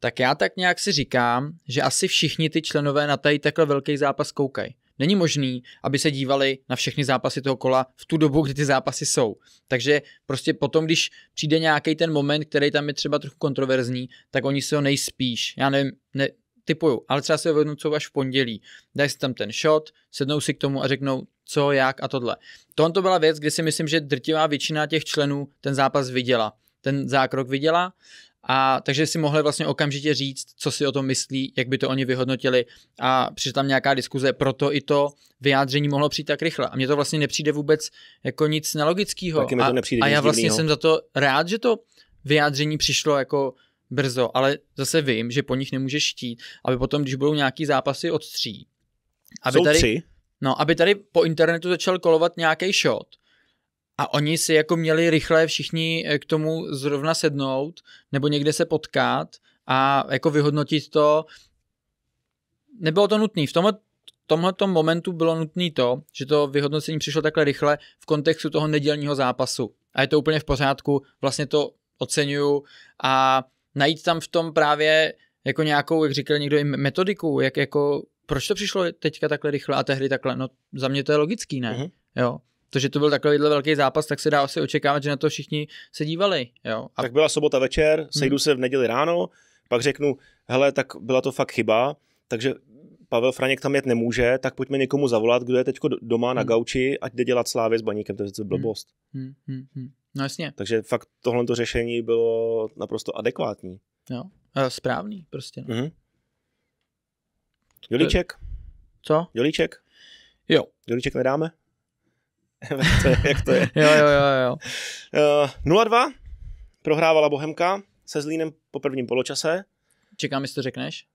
tak já tak nějak si říkám, že asi všichni ty členové na tady takhle velký zápas koukají. Není možný, aby se dívali na všechny zápasy toho kola v tu dobu, kdy ty zápasy jsou. Takže prostě potom, když přijde nějaký ten moment, který tam je třeba trochu kontroverzní, tak oni se ho nejspíš, já nevím, ne, typuju, ale třeba se vyhodnocují až v pondělí. Dají si tam ten shot, sednou si k tomu a řeknou, co, jak a tohle. Tohle to byla věc, kde si myslím, že drtivá většina těch členů ten zápas viděla, ten zákrok viděla a takže si mohli vlastně okamžitě říct, co si o tom myslí, jak by to oni vyhodnotili a přišla tam nějaká diskuze, proto i to vyjádření mohlo přijít tak rychle. A mně to vlastně nepřijde vůbec jako nic nelogického. A, a já vlastně divnýho. jsem za to rád, že to vyjádření přišlo jako brzo, ale zase vím, že po nich nemůže štít, aby potom, když budou nějaký zápasy od tří, aby Jsou tady, tři? No, aby tady po internetu začal kolovat nějaký shot, a oni si jako měli rychle všichni eh, k tomu zrovna sednout nebo někde se potkat a jako vyhodnotit to. Nebylo to nutné. V tomhle momentu bylo nutné to, že to vyhodnocení přišlo takhle rychle v kontextu toho nedělního zápasu. A je to úplně v pořádku, vlastně to oceňuju a najít tam v tom právě jako nějakou, jak říkal někdo, i metodiku, jak jako, proč to přišlo teďka takhle rychle a tehdy takhle, no za mě to je logický, ne? Mm-hmm. Jo. To, že to byl takovýhle velký zápas, tak se dá asi očekávat, že na to všichni se dívali. Jo. A... Tak byla sobota večer, sejdu hmm. se v neděli ráno, pak řeknu, hele, tak byla to fakt chyba, takže Pavel Franěk tam jet nemůže, tak pojďme někomu zavolat, kdo je teď doma hmm. na gauči, ať jde dělat slávy s baníkem, to je to hmm. blbost. Hmm. Hmm. Hmm. No jasně. Takže fakt tohle to řešení bylo naprosto adekvátní. Jo, správný prostě. No. hmm Jolíček? Co? Jolíček? Jo. Jolíček nedáme? jak, *laughs* to je, jak to je? *laughs* jo, jo, jo, jo. Uh, eh, 0-2 prohrávala Bohemka se Zlínem po prvním poločase. Čekám, jestli to řekneš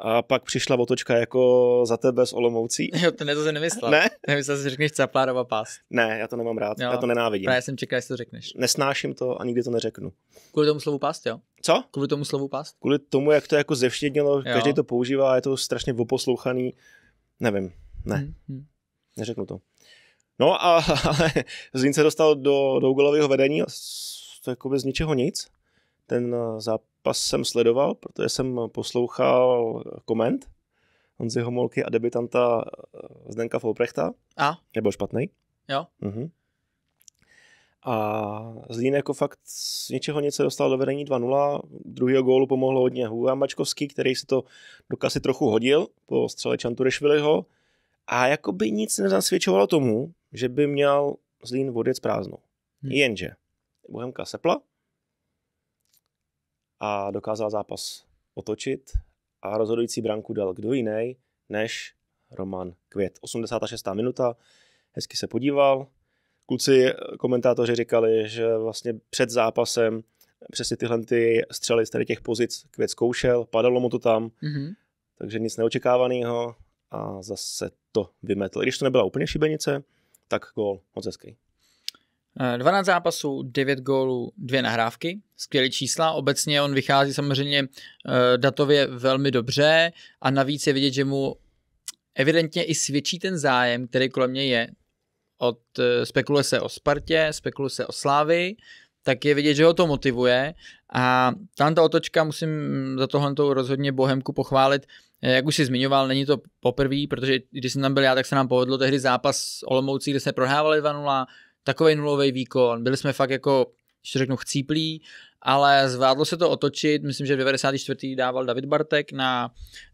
a pak přišla otočka jako za tebe s Olomoucí. *laughs* Jo, to ne, to jsem nemyslel. Ne? Nemyslel že řekneš Caplárova pás. Ne, já to nemám rád, jo. já to nenávidím. Právě jsem čekal, jestli to řekneš. Nesnáším to a nikdy to neřeknu. Kvůli tomu slovu pást, jo? Co? Kvůli tomu slovu pást? Kvůli tomu, jak to jako zevštědnilo, každý to používá, je to strašně voposlouchaný. Nevím, ne, mm-hmm. neřeknu to. No a *laughs* ale Zlín se dostal do, do Ugolového vedení to jako bez ničeho nic. Ten eh, zápas jsem sledoval, protože jsem poslouchal eh, koment Honzi Homolky a debitanta eh, Zdenka Folprechta. A? Nebyl špatný. Jo. Mhm. A Zlín jako fakt z ničeho nic se dostal do vedení 2-0. Druhého gólu pomohlo hodně Mačkovský, který si to do kasy trochu hodil po střele Čanturešviliho. A jako by nic nezasvědčovalo tomu, že by měl Zlín vodec prázdnou. Hmm. Jenže Bohemka sepla, a dokázal zápas otočit a rozhodující branku dal kdo jiný než Roman Květ. 86. minuta, hezky se podíval. Kluci, eh, komentátoři říkali, že vlastně před zápasem přesně tyhle ty střely z tady těch pozic Květ zkoušel, padalo mu to tam, mm-hmm. takže nic neočekávaného a zase to vymetl. Když to nebyla úplně šibenice, tak gol moc hezký. 12 eh, zápasů, 9 gólů, 2 nahrávky, skvělé čísla. Obecně on vychází samozřejmě eh, datově velmi dobře a navíc je vidět, že mu evidentně i svědčí ten zájem, který kolem něj je. Od, eh, spekuluje se o Spartě, spekuluje se o Slávy, tak je vidět, že ho to motivuje a tam ta otočka musím za tohle rozhodně Bohemku pochválit. Jak už si zmiňoval, není to poprvé, protože když jsem tam byl já, tak se nám povedlo tehdy zápas Olomoucí, kde se prohrávali 2 takový nulový výkon, byli jsme fakt jako, že řeknu, chcíplí, ale zvládlo se to otočit, myslím, že v 94. dával David Bartek na,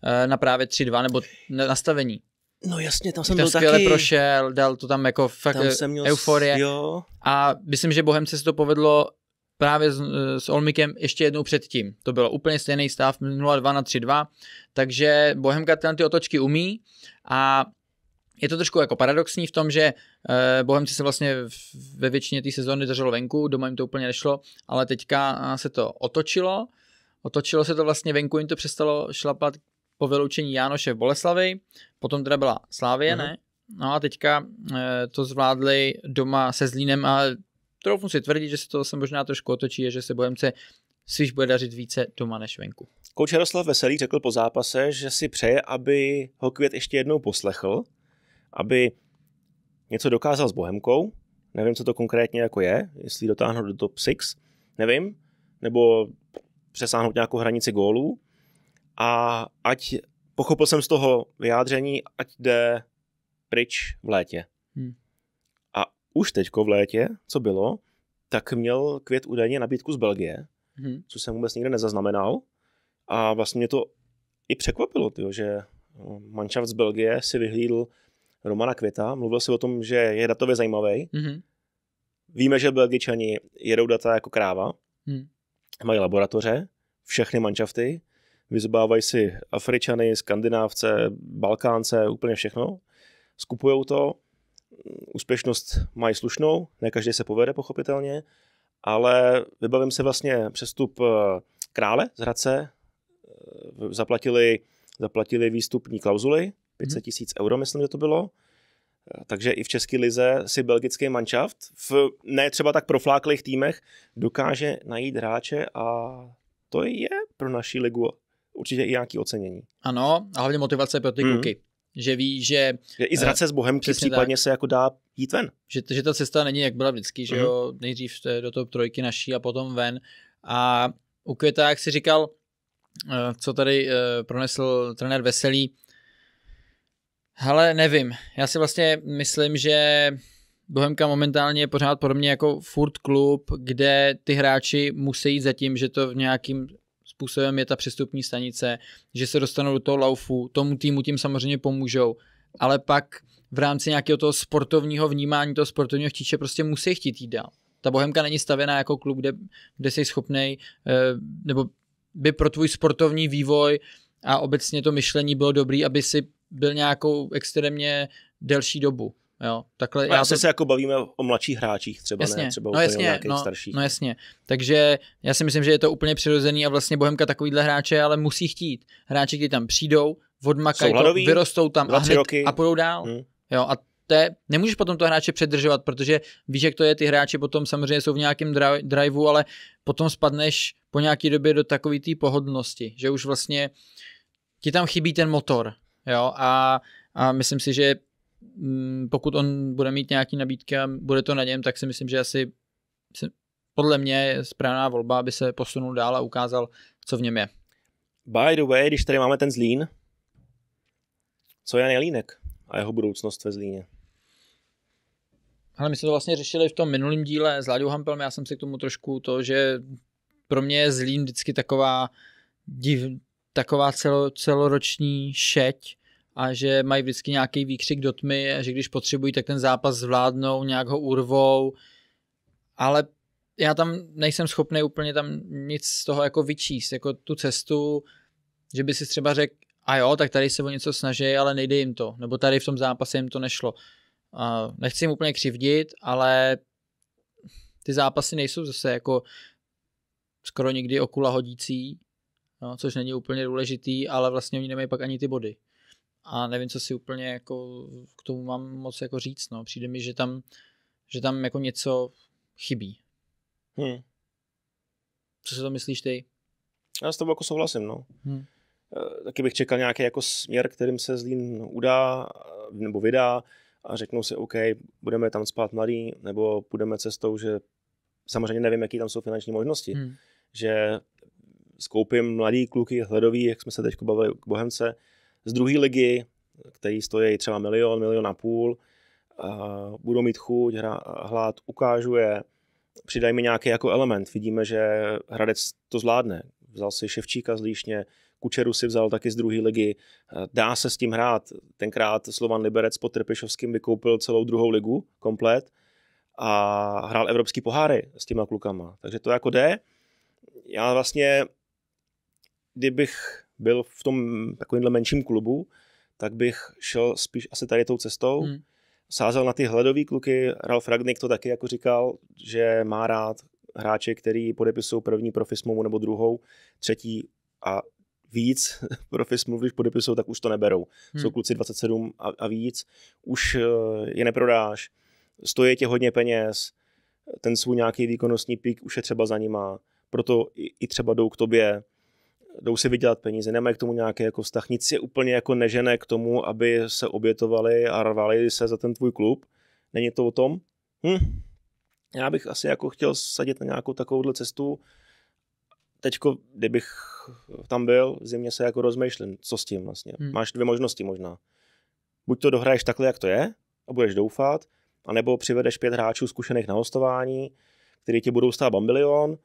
eh, na právě 3-2 nebo na nastavení. No jasně, tam jsem ten taky. skvěle prošel, dal to tam jako fakt tam jsem měl euforie. Jo. A myslím, že Bohemce se to povedlo právě s, eh, s Olmikem ještě jednou předtím. To bylo úplně stejný stav 0-2 na 3-2, takže Bohemka ty otočky umí a je to trošku jako paradoxní v tom, že eh, Bohemci se vlastně ve většině té sezóny drželo venku, doma jim to úplně nešlo, ale teďka eh, se to otočilo. Otočilo se to vlastně venku, jim to přestalo šlapat po vyloučení Jánoše v Boleslavi, potom teda byla Slávě, mm-hmm. ne? No a teďka eh, to zvládli doma se Zlínem a troufnu si tvrdit, že se to se možná trošku otočí, a že se Bohemce spíš bude dařit více doma než venku. Kouč Jaroslav Veselý řekl po zápase, že si přeje, aby ho květ ještě jednou poslechl, aby něco dokázal s Bohemkou, nevím, co to konkrétně jako je, jestli dotáhnout do top 6, nevím, nebo přesáhnout nějakou hranici gólů a ať pochopil jsem z toho vyjádření, ať jde pryč v létě. Hmm. A už teďko v létě, co bylo, tak měl květ údajně nabídku z Belgie, hmm. což jsem vůbec nikde nezaznamenal. A vlastně mě to i překvapilo, tyjo, že manšaft z Belgie si vyhlídl Romana Květa. Mluvil si o tom, že je datově zajímavý. Mm-hmm. Víme, že Belgičani jedou data jako kráva, mm. mají laboratoře, všechny manšafty, vyzbávají si Afričany, Skandinávce, Balkánce, úplně všechno. Skupují to, úspěšnost mají slušnou, ne každý se povede pochopitelně, ale vybavím se vlastně přestup eh, krále z Hradce, eh, zaplatili, zaplatili výstupní klauzuly, 500 mm-hmm. tisíc euro, myslím, že to bylo. Eh, takže i v České lize si belgický manšaft v ne třeba tak profláklých týmech dokáže najít hráče a to je pro naši ligu určitě i nějaký ocenění. Ano, a hlavně motivace pro ty mm. kluky. Že ví, že... že I z Hradce bohem eh, Bohemky případně tak. se jako dá jít ven. Že, že ta cesta není, jak byla vždycky, že mm. jo, mm-hmm. nejdřív do toho trojky naší a potom ven. A u Květa, jak si říkal, eh, co tady pronesl trenér Veselý, Hele, nevím. Já si vlastně myslím, že Bohemka momentálně je pořád podobně jako furt klub, kde ty hráči musí jít za tím, že to v nějakým způsobem je ta přestupní stanice, že se dostanou do toho laufu, tomu týmu tím samozřejmě pomůžou, ale pak v rámci nějakého toho sportovního vnímání, toho sportovního chtíče prostě musí chtít jít dál. Ta Bohemka není stavěná jako klub, kde, kde jsi schopnej, eh, nebo by pro tvůj sportovní vývoj a obecně to myšlení bylo dobrý, aby si byl nějakou extrémně delší dobu. Jo, takhle no, já to... se jako bavíme o mladších hráčích třeba, jasně, ne? Třeba no, jasně, no, starších. No jasně, takže já si myslím, že je to úplně přirozený a vlastně Bohemka takovýhle hráče ale musí chtít. Hráči, kteří tam přijdou, odmakají to, hladový, vyrostou tam a, hned, roky. a půjdou dál. Hmm. Jo, a te, nemůžeš potom to hráče předržovat, protože víš, jak to je, ty hráči potom samozřejmě jsou v nějakém driveu, ale potom spadneš po nějaké době do takové té pohodlnosti, že už vlastně ti tam chybí ten motor, Jo, a, a myslím si, že mm, pokud on bude mít nějaký nabídky a bude to na něm, tak si myslím, že asi podle mě je správná volba, aby se posunul dál a ukázal, co v něm je. By the way, když tady máme ten Zlín, co je Jelínek a jeho budoucnost ve Zlíně? Ale my jsme to vlastně řešili v tom minulém díle s Láďou Hampelem, já jsem si k tomu trošku to, že pro mě je Zlín vždycky taková div, taková celo, celoroční šeť a že mají vždycky nějaký výkřik do tmy, že když potřebují, tak ten zápas zvládnou, nějak ho urvou, ale já tam nejsem schopný úplně tam nic z toho jako vyčíst, jako tu cestu, že by si třeba řekl, a jo, tak tady se o něco snaží, ale nejde jim to, nebo tady v tom zápase jim to nešlo. A nechci jim úplně křivdit, ale ty zápasy nejsou zase jako skoro nikdy okula hodící no, což není úplně důležitý, ale vlastně oni nemají pak ani ty body. A nevím, co si úplně jako k tomu mám moc jako říct, no. Přijde mi, že tam, že tam jako něco chybí. Hmm. Co si to myslíš ty? Já s tobou jako souhlasím, no. Hmm. Taky bych čekal nějaký jako směr, kterým se Zlín udá eh, nebo vydá a řeknou si, OK, budeme tam spát mladý, nebo půjdeme cestou, že samozřejmě nevím, jaký tam jsou finanční možnosti. Hmm. Že skoupím mladý kluky hledový, jak jsme se teď bavili k Bohemce, z druhé ligy, který stojí třeba milion, milion a půl, a budou mít chuť hra, hlad, ukážu je, mi nějaký jako element. Vidíme, že Hradec to zvládne. Vzal si Ševčíka z Líšně, Kučeru si vzal taky z druhé ligy. Dá se s tím hrát. Tenkrát Slovan Liberec pod Trpišovským vykoupil celou druhou ligu komplet a hrál evropský poháry s těma klukama. Takže to jako jde. Já vlastně kdybych byl v tom takovýmhle menším klubu, tak bych šel spíš asi tady tou cestou. Hmm. Sázel na ty hledový kluky, Ralf Ragnik to taky jako říkal, že má rád hráče, který podepisují první profi smlouvu nebo druhou, třetí a víc *laughs* profi smluv, když podepisují, tak už to neberou. Hmm. Jsou kluci 27 a, a víc, už eh, je neprodáš, stojí tě hodně peněz, ten svůj nějaký výkonnostní pík už je třeba za nima, proto i, i třeba jdou k tobě, jdou si vydělat peníze, nemají k tomu nějaké jako vztah, nic je úplně jako nežené k tomu, aby se obětovali a rvali se za ten tvůj klub. Není to o tom? Hm. Já bych asi jako chtěl sadit na nějakou takovouhle cestu. Teďko, kdybych tam byl, zimně se jako rozmýšlím, co s tím vlastně. Hm. Máš dvě možnosti možná. Buď to dohraješ takhle, jak to je, a budeš doufat, anebo přivedeš pět hráčů zkušených na hostování, který ti budou stát bambilion,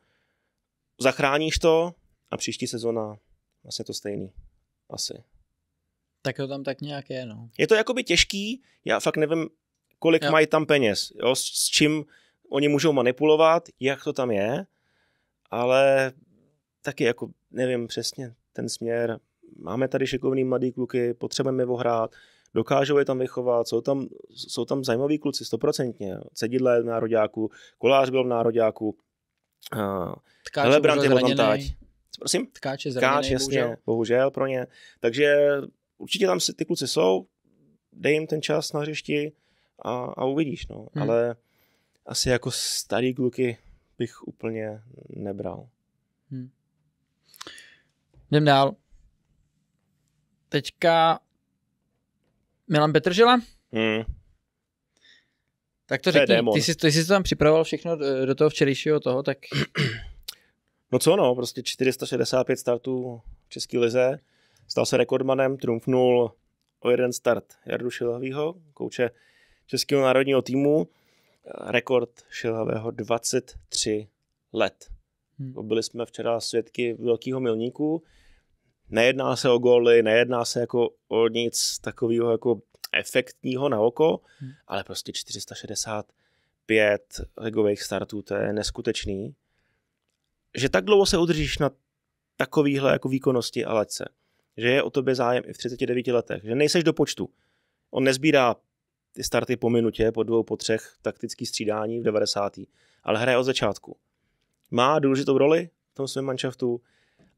zachráníš to, a příští sezona vlastně to stejný. Asi. Tak to tam tak nějak je, no. Je to jakoby těžký, já fakt nevím, kolik jo. mají tam peněz, jo, s, s čím oni můžou manipulovat, jak to tam je, ale taky jako nevím přesně ten směr. Máme tady šikovný mladý kluky, potřebujeme je ohrát, dokážou je tam vychovat, jsou tam, jsou tam zajímaví kluci, stoprocentně. Cedidla je v nároďáku, Kolář byl v nároďáku, Tkáčů Helebrant je tam táť. Prosím? Tkáče zraněný, Tkáč, jasně, bohužel. bohužel pro ně. Takže určitě tam si ty kluci jsou, dej jim ten čas na hřišti a, a uvidíš, no. Hmm. Ale asi jako starý kluky bych úplně nebral. Hmm. Jdem dál. Teďka Milan Petržela. Hmm. Tak to, to řekni, ty jsi, ty jsi to tam připravoval všechno do toho včerejšího toho, tak *clears throat* No co no, prostě 465 startů v České lize, stal se rekordmanem, trumfnul o jeden start Jardu Šilhavýho, kouče Českého národního týmu. Rekord Šilhavého 23 let. Hmm. Byli jsme včera svědky velkého milníku. Nejedná se o góly, nejedná se jako o nic takového jako efektního na oko, hmm. ale prostě 465 ligových startů, to je neskutečný že tak dlouho se udržíš na takovýhle jako výkonnosti a laťce, že je o tobě zájem i v 39 letech, že nejseš do počtu. On nezbírá ty starty po minutě, po dvou, po třech, taktický střídání v 90. Ale hraje od začátku. Má důležitou roli v tom svém manšaftu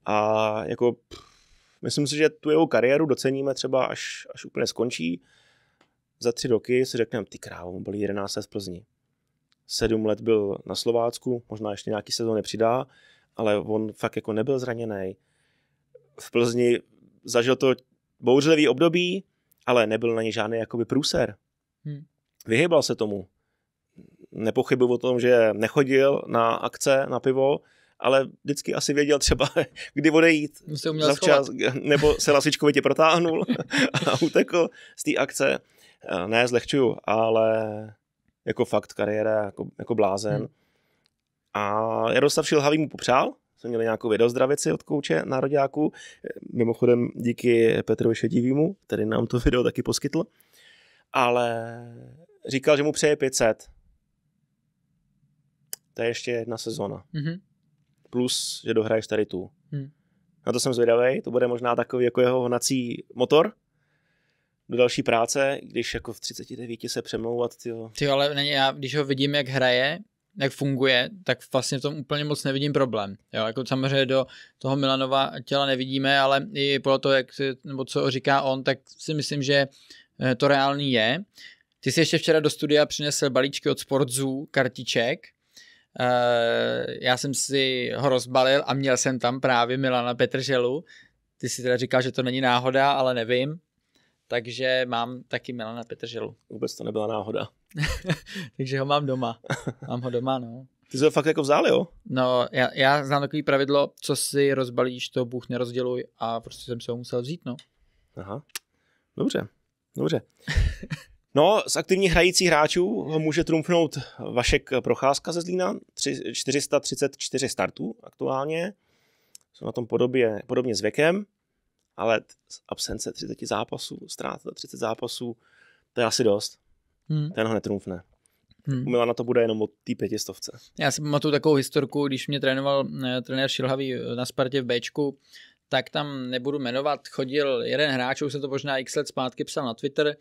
a jako pff, myslím si, že tu jeho kariéru doceníme třeba až, až úplně skončí. Za tři roky si řekneme, ty krávo, byl 11 z Plzni sedm let byl na Slovácku, možná ještě nějaký sezón přidá, ale on fakt jako nebyl zraněný. V Plzni zažil to bouřlivý období, ale nebyl na ně žádný jakoby průser. Hmm. Vyhybal se tomu. Nepochybuji o tom, že nechodil na akce, na pivo, ale vždycky asi věděl třeba, *laughs* kdy odejít. uměl zavčas, *laughs* nebo se lasičkovitě protáhnul *laughs* a utekl z té akce. Eh, ne, zlehčuju, ale jako fakt kariéra jako, jako blázen. Hmm. A Jaroslav Šilhavý mu popřál, jsme měli nějakou videozdravici od kouče rodiáku. mimochodem díky Petrovi Šedivýmu, který nám to video taky poskytl, ale říkal, že mu přeje 500. To je ještě jedna sezona. hmm Plus, že dohraješ tady tu. Hmm. Na to jsem zvědavý, to bude možná takový jako jeho honací motor, do další práce, když jako v 39 se přemlouvat, tyjo. Ty ale není, já když ho vidím, jak hraje, jak funguje, tak vlastně v tom úplně moc nevidím problém. Jo, jako samozřejmě do toho Milanova těla nevidíme, ale i podle toho, jak, nebo co říká on, tak si myslím, že eh, to reálný je. Ty jsi ještě včera do studia přinesl balíčky od Sportzů, kartiček. Eh, já jsem si ho rozbalil a měl jsem tam právě Milana Petrželu. Ty si teda říkal, že to není náhoda, ale nevím takže mám taky Milana Petrželu. Vůbec to nebyla náhoda. *laughs* takže ho mám doma. Mám ho doma, no. Ty jsi ho fakt jako vzal, jo? No, já, já znám takový pravidlo, co si rozbalíš, to Bůh nerozděluj a prostě jsem se ho musel vzít, no. Aha, dobře, dobře. No, z aktivních hrajících hráčů ho může trumfnout Vašek Procházka ze Zlína, 434 startů aktuálně, jsou na tom podobě, podobně s věkem ale absence 30 zápasů, ztráta 30 zápasů, to je asi dost. Hmm. Ten ho netrumfne. Hmm. Umila na to bude jenom od té pětistovce. Já si pamatuju takovou historku, když mě trénoval ne, eh, trenér Šilhavý eh, na Spartě v Bčku, tak tam nebudu jmenovat, chodil jeden hráč, už jsem to možná x let zpátky psal na Twitter,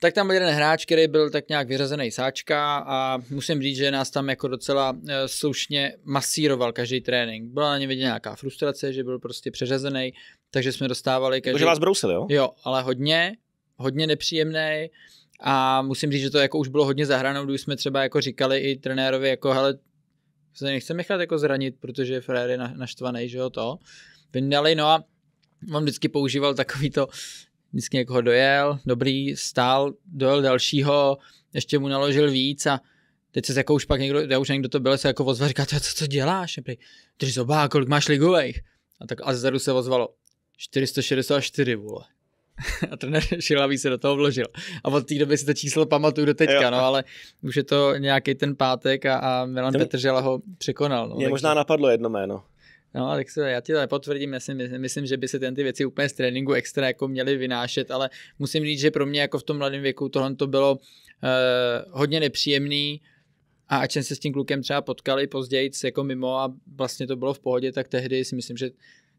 tak tam byl jeden hráč, který byl tak nějak vyřazený sáčka a musím říct, že nás tam jako docela eh, slušně masíroval každý trénink. Byla na ně vidět nějaká frustrace, že byl prostě přeřazený, takže jsme dostávali každý... Takže vás brousili, jo? Jo, ale hodně, hodně nepříjemný. A musím říct, že to jako už bylo hodně zahranou, když jsme třeba jako říkali i trenérovi, jako hele, se nechceme nechat jako zranit, protože Frér je naštvaný, že jo, to. Vyndali, no a on vždycky používal takový to, vždycky někoho jako dojel, dobrý, stál, dojel dalšího, ještě mu naložil víc a teď se jako už pak někdo, já už někdo to byl, se jako ozval, říká, co, co děláš? Drž zobá, kolik máš ligových? A tak a zadu se ozvalo, 464, vole. *laughs* A trenér Šilavý se do toho vložil. A od té doby si to číslo pamatuju do teďka, jo. no, ale už je to nějaký ten pátek a, a Milan Ten... Petržela ho překonal. No, Mě možná možná napadlo jedno jméno. No, tak se, já ti to nepotvrdím, já si myslím, že by se ty věci úplně z tréninku extra jako měly vynášet, ale musím říct, že pro mě jako v tom mladém věku tohle to bylo uh, hodně nepříjemný a ač jsem se s tím klukem třeba potkali později jako mimo a vlastně to bylo v pohodě, tak tehdy si myslím, že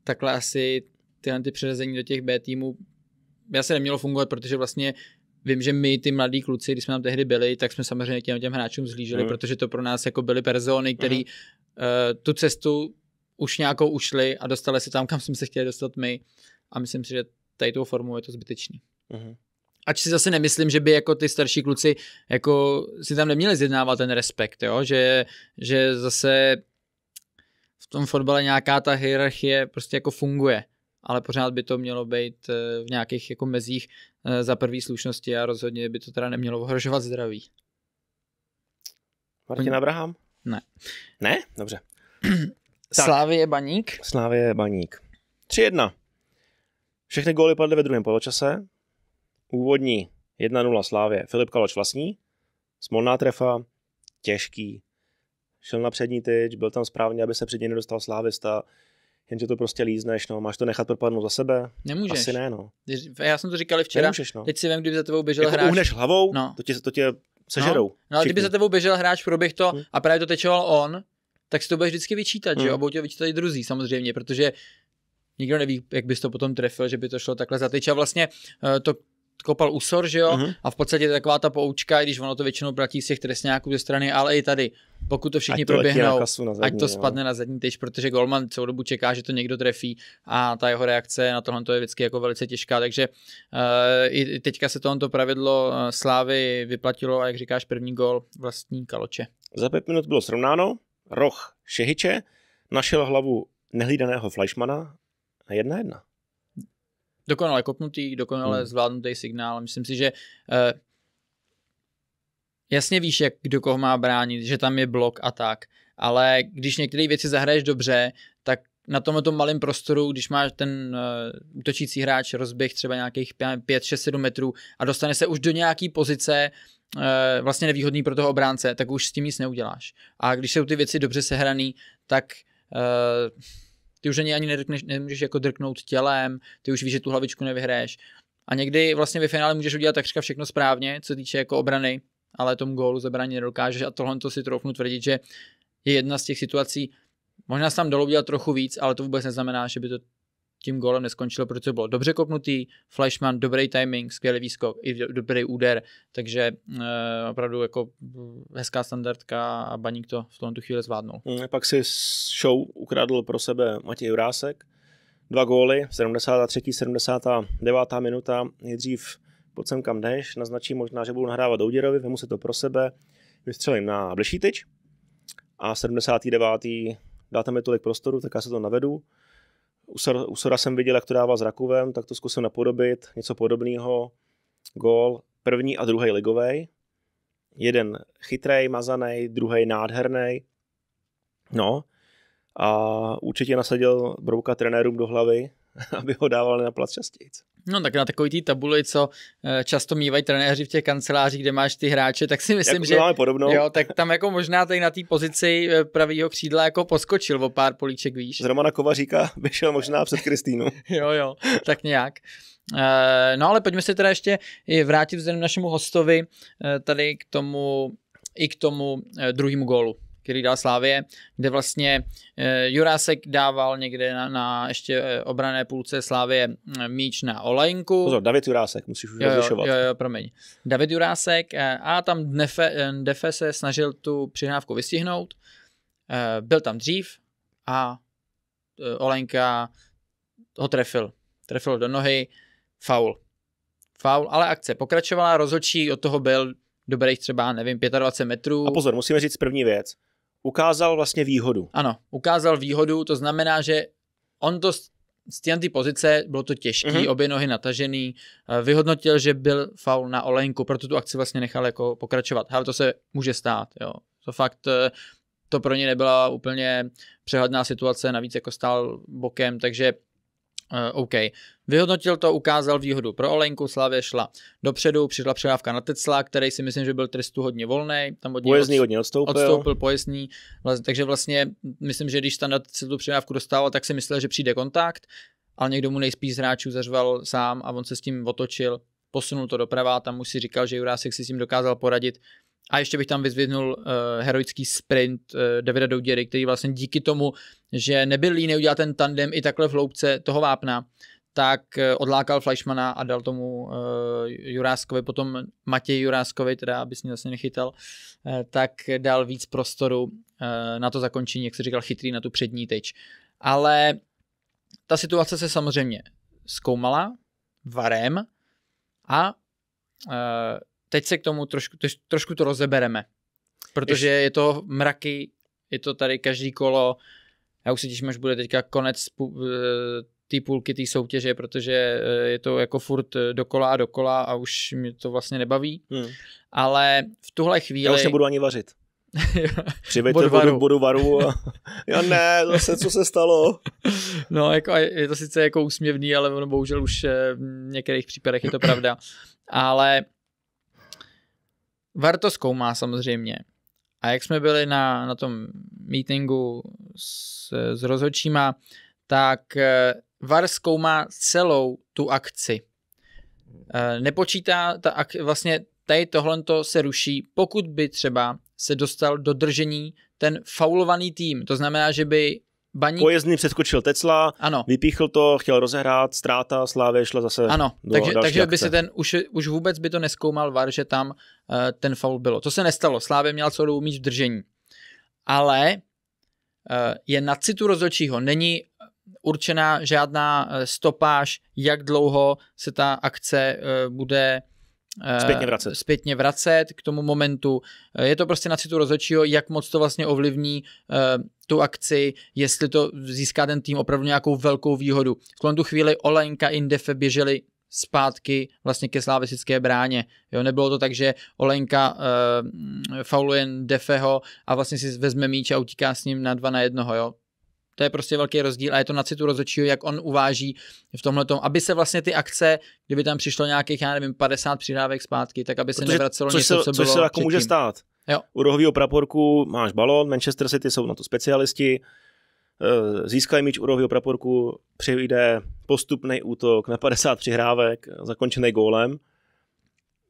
takhle asi tyhle ty přeřazení do těch B týmů já se nemělo fungovat, protože vlastně vím, že my, ty mladí kluci, když jsme tam tehdy byli, tak jsme samozřejmě těm, těm hráčům zlíželi, mm. protože to pro nás jako byly persony, který mm. uh, tu cestu už nějakou ušli a dostali se tam, kam jsme se chtěli dostat my. A myslím si, že tady tou formou je to zbytečný. Mm. Ač si zase nemyslím, že by jako ty starší kluci jako si tam neměli zjednávat ten respekt, jo? Že, že zase v tom fotbale nějaká ta hierarchie prostě jako funguje ale pořád by to mělo být eh, v nějakých jako mezích eh, za prvý slušnosti a rozhodně by to teda nemělo ohrožovat zdraví. Martin Oni... Abraham? Ne. Ne? Dobře. *clears throat* je Baník? je Baník. 3-1. Všechny góly padly ve druhém poločase. Úvodní 1-0 Slávě. Filip Kaloč vlastní. Smolná trefa. Těžký. Šel na přední tyč, byl tam správně, aby se před něj nedostal Slávista jenže to prostě lízneš, no, máš to nechat propadnout za sebe? Nemůžeš. Asi ne, no. Já jsem to říkal včera, Nemůžeš, no. teď si vím, kdyby za tebou běžel jako hráč. uhneš hlavou, no. to tě, to tě sežerou. No, no ale kdyby za tebou běžel hráč, proběh to hmm. a právě to tečoval on, tak si to budeš vždycky vyčítat, hmm. že jo? Hm. budou tě vyčítat i druzí samozřejmě, protože nikdo neví, jak bys to potom trefil, že by to šlo takhle za tyč. A vlastně eh, to kopal usor, že jo? uh-huh. A v podstatě taková ta poučka, i když ono to většinou platí z těch trestňáků ze strany, ale i tady, pokud to všichni ať to proběhnou, na zadní, ať to jo. No. spadne na zadní tyč, protože Golman celou dobu čeká, že to někdo trefí a ta jeho reakce na tohle je vždycky jako velice těžká, takže uh, i teďka se tohoto pravidlo uh, Slávy vyplatilo a jak říkáš, první gol vlastní Kaloče. Za pět minut bylo srovnáno, roh Šehiče našel hlavu nehlídaného Fleischmana a jedna jedna. Dokonale kopnutý, dokonale hmm. zvládnutý signál. Myslím si, že uh, jasně víš, jak kdo koho má bránit, že tam je blok a tak, ale když některé věci zahraješ dobře, tak na tomhle tom malém prostoru, když máš ten uh, útočící hráč rozběh třeba nějakých 5, 6, 7 metrů a dostane se už do nějaké pozice uh, vlastně nevýhodný pro toho obránce, tak už s tím nic neuděláš. A když jsou ty věci dobře sehraný, tak uh, ty už ani ani nedrkneš, nemůžeš jako drknout tělem, ty už víš, že tu hlavičku nevyhraješ. A někdy vlastně ve finále můžeš udělat takřka všechno správně, co týče jako obrany, ale tomu gólu zabránit nedokážeš a tohle to si troufnu tvrdit, že je jedna z těch situací, možná tam dolů udělat trochu víc, ale to vůbec neznamená, že by to tím golem neskončilo, protože bylo dobře kopnutý, Fleischmann, dobrý timing, skvělý výskok, i dobrý úder, takže e, opravdu jako eh, hezká standardka a Baník to v tomto chvíli zvládnul. Hmm, pak si show ukradl pro sebe Matěj Jurásek, dva góly, 73. 79. minuta, nejdřív pod sem kam jdeš, naznačí možná, že budu nahrávat Douděrovi, vemu se to pro sebe, vystřelím na tyč a 79. dáte mi tolik prostoru, tak já se to navedu u Sora jsem viděl, jak to dává s Rakovem, tak to zkusím napodobit, něco podobného. Gól, první a druhý ligovej. Jeden chytrej, mazaný, druhý nádherný. No, a určitě nasadil Brouka trenérům do hlavy, *laughs* aby ho dávali na plac častěji. No tak na takový té tabuli, co eh, často mývají trenéři v těch kancelářích, kde máš ty hráče, tak si myslím, jako že máme podobnou. Jo, tak tam jako možná tady na té pozici eh, pravýho křídla jako poskočil o pár políček výš. Z Romana Kovaříka *laughs* šel možná před Kristýnu. *laughs* jo, jo, tak nějak. Eh, no ale pojďme se teda ještě vrátit vzhledem našemu hostovi tady k tomu, i k tomu druhému gólu který dal Slávě, kde vlastně eh, Jurásek dával někde na, na ještě eh, obrané půlce Slávě mm, míč na Olejnku. Pozor, David Jurásek, musíš už rozlišovat. Jo, jo, promiň. David Jurásek eh, a tam Defe, Defe se snažil tu přihrávku vystihnout. Byl tam dřív a Olenka ho trefil. Trefil do nohy, faul. Faul, ale akce pokračovala, rozhodčí od toho byl dobrých třeba, nevím, 25 metrů. A pozor, musíme říct první věc ukázal vlastně výhodu. Ano, ukázal výhodu, to znamená, že on to z té pozice bylo to těžké, mm-hmm. obě nohy natažený, eh, vyhodnotil, že byl faul na Olenku, proto tu akci vlastně nechal jako pokračovat. Ale to se může stát, jo. To fakt, eh, to pro ně nebyla úplně přehledná situace, navíc jako stál bokem, takže Eh, OK. Vyhodnotil to, ukázal výhodu pro Olenku, Slavě šla dopředu, přišla předávka na Tecla, který si myslím, že byl trestu hodně volný. Tam od pojezdný hodně odstoupil. Odstoupil pojezdný, takže vlastně myslím, že když standard si tu předávku dostával, tak si myslel, že přijde kontakt, ale někdo mu nejspíš z hráčů zařval sám a on se s tím otočil, posunul to doprava, tam už si říkal, že Jurásek si s tím dokázal poradit, a ještě bych tam vyzvědnul uh, eh, heroický sprint uh, Davida Douděry, který vlastně díky tomu, že nebyl líný udělat ten tandem i takhle v hloubce toho vápna, tak uh, odlákal Fleischmana a dal tomu uh, Juráskovi, potom Matěji Juráskovi, teda aby se zase nechytal, uh, tak dal víc prostoru uh, na to zakončení, jak se říkal, chytrý na tu přední teč. Ale ta situace se samozřejmě zkoumala varem a uh, teď se k tomu trošku, to, trošku to rozebereme, protože Ještě. je to mraky, je to tady každý kolo, já už se těším, až bude teďka konec eh, té půlky té soutěže, protože eh, je to jako furt eh, dokola a dokola a už mě to vlastně nebaví. Hmm. Ale v tuhle chvíli... Já už nebudu ani vařit. *laughs* Přivejte vodu, budu varu. A... *laughs* Já ne, zase co se stalo? No, jako, je to sice jako úsměvný, ale ono bohužel už v některých případech je to *clears throat* pravda. Ale VAR to zkoumá samozřejmě. A jak jsme byli na, na tom meetingu s, s rozhodčíma, tak eh, VAR zkoumá celou tu akci. Eh, nepočítá, ta ak, vlastně tady tohle se ruší, pokud by třeba se dostal do držení ten faulovaný tým. To znamená, že by Baník... Pojezdný přeskočil Tecla, ano. vypíchl to, chtěl rozehrát, ztráta, Slávě šla zase Ano, do takže, takže akce. by si ten, už, už vůbec by to neskoumal VAR, že tam uh, ten faul bylo. To se nestalo, Slávě měl co dobu mít v držení. Ale uh, je na citu rozhodčího, není určená žádná eh, stopáž, jak dlouho se ta akce uh, bude Eh, zpětně vracet. zpětně vracet k tomu momentu. Eh, je to prostě na citu rozhodčího, jak moc to vlastně ovlivní uh, tu akci, jestli to získá ten tým opravdu nějakou velkou výhodu. V tu chvíli Olenka Indefe běželi zpátky vlastně ke slávesické bráně. Jo, nebylo to tak, že Olenka uh, fauluje Defeho a vlastně si vezme míč a utíká s ním na dva na jednoho. Jo. To je prostě velký rozdíl a je to na citu rozhodčího, jak on uváží v tomhle tom, aby se vlastně ty akce, kdyby tam přišlo nějakých, já nevím, 50 přidávek zpátky, tak aby se Protože, nevracelo což něco, se, co což bylo se jako může stát. Jo. U rohového praporku máš balon, Manchester City jsou na to specialisti, eh, získají míč u rohového praporku, přijde postupný útok na 50 přihrávek, zakončený gólem,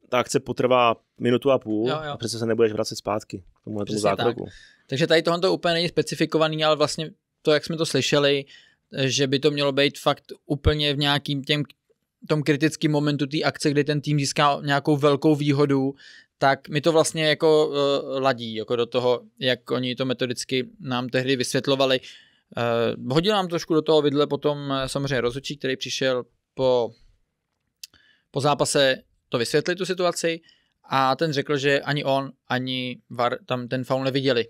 ta akce potrvá minutu a půl jo, jo. a přece se nebudeš vracet zpátky k tomu zákroku. Tak. Takže tady tohle to úplně není specifikovaný, ale vlastně to, jak jsme to slyšeli, že by to mělo být fakt úplně v nějakým těm, tom kritickém momentu té akce, kdy ten tým získá nějakou velkou výhodu, tak mi to vlastně jako uh, ladí jako do toho, jak oni to metodicky nám tehdy vysvětlovali. Uh, eh, hodil nám trošku do toho vidle potom eh, samozřejmě rozhodčí, který přišel po, po zápase to vysvětlit tu situaci a ten řekl, že ani on, ani VAR tam ten faul neviděli.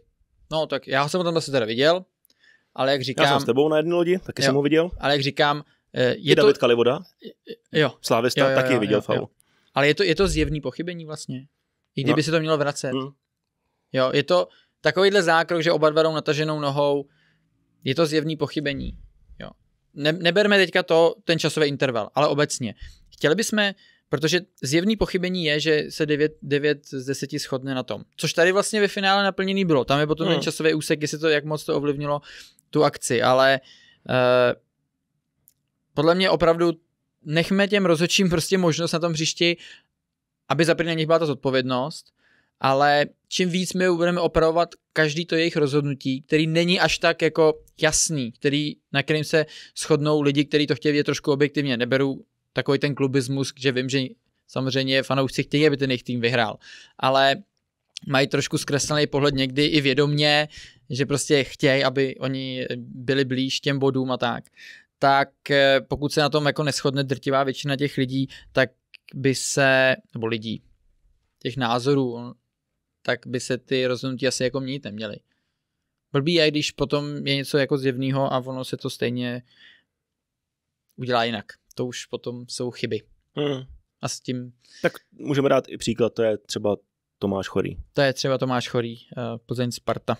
No tak já jsem ho tam zase teda viděl, ale jak říkám... Já jsem s tebou na jedné lodi, taky jo, jsem ho viděl. Ale jak říkám... Eh, je I to... David Kalivoda? Jo. Slávista jo, jo, jo, taky jo, viděl jo, faul. Jo. Ale je to, je to zjevný pochybení vlastně. I kdyby no. se to mělo vracet. Mm. Jo, je to takovýhle zákrok, že oba dva jdou nataženou nohou, je to zjevný pochybení. Jo. Ne, neberme teďka to, ten časový interval, ale obecně. Chtěli bychom, protože zjevný pochybení je, že se 9, 9 z 10 shodne na tom. Což tady vlastně ve finále naplněný bylo. Tam je potom mm. ten hmm. časový úsek, jestli to jak moc to ovlivnilo tu akci, ale eh, podle mě opravdu nechme těm rozhodčím prostě možnost na tom hřišti, aby za na nich byla ta zodpovědnost, ale čím víc my budeme opravovat každý to jejich rozhodnutí, který není až tak jako jasný, který, na kterým se shodnou lidi, kteří to chtějí vidět trošku objektivně. Neberu takový ten klubismus, že vím, že samozřejmě fanoušci chtějí, aby ten jejich tým vyhrál, ale mají trošku zkreslený pohled někdy i vědomně, že prostě chtějí, aby oni byli blíž těm bodům a tak, tak eh, pokud se na tom jako neschodne drtivá většina těch lidí, tak by se, nebo lidí, těch názorů, tak by se ty rozhodnutí asi jako měnit neměly. Blbý je, když potom je něco jako zjevného a ono se to stejně udělá jinak. To už potom jsou chyby. Hmm. A s tím... Tak můžeme dát i příklad, to je třeba Tomáš Chorý. To je třeba Tomáš Chorý, eh, Plzeň Sparta.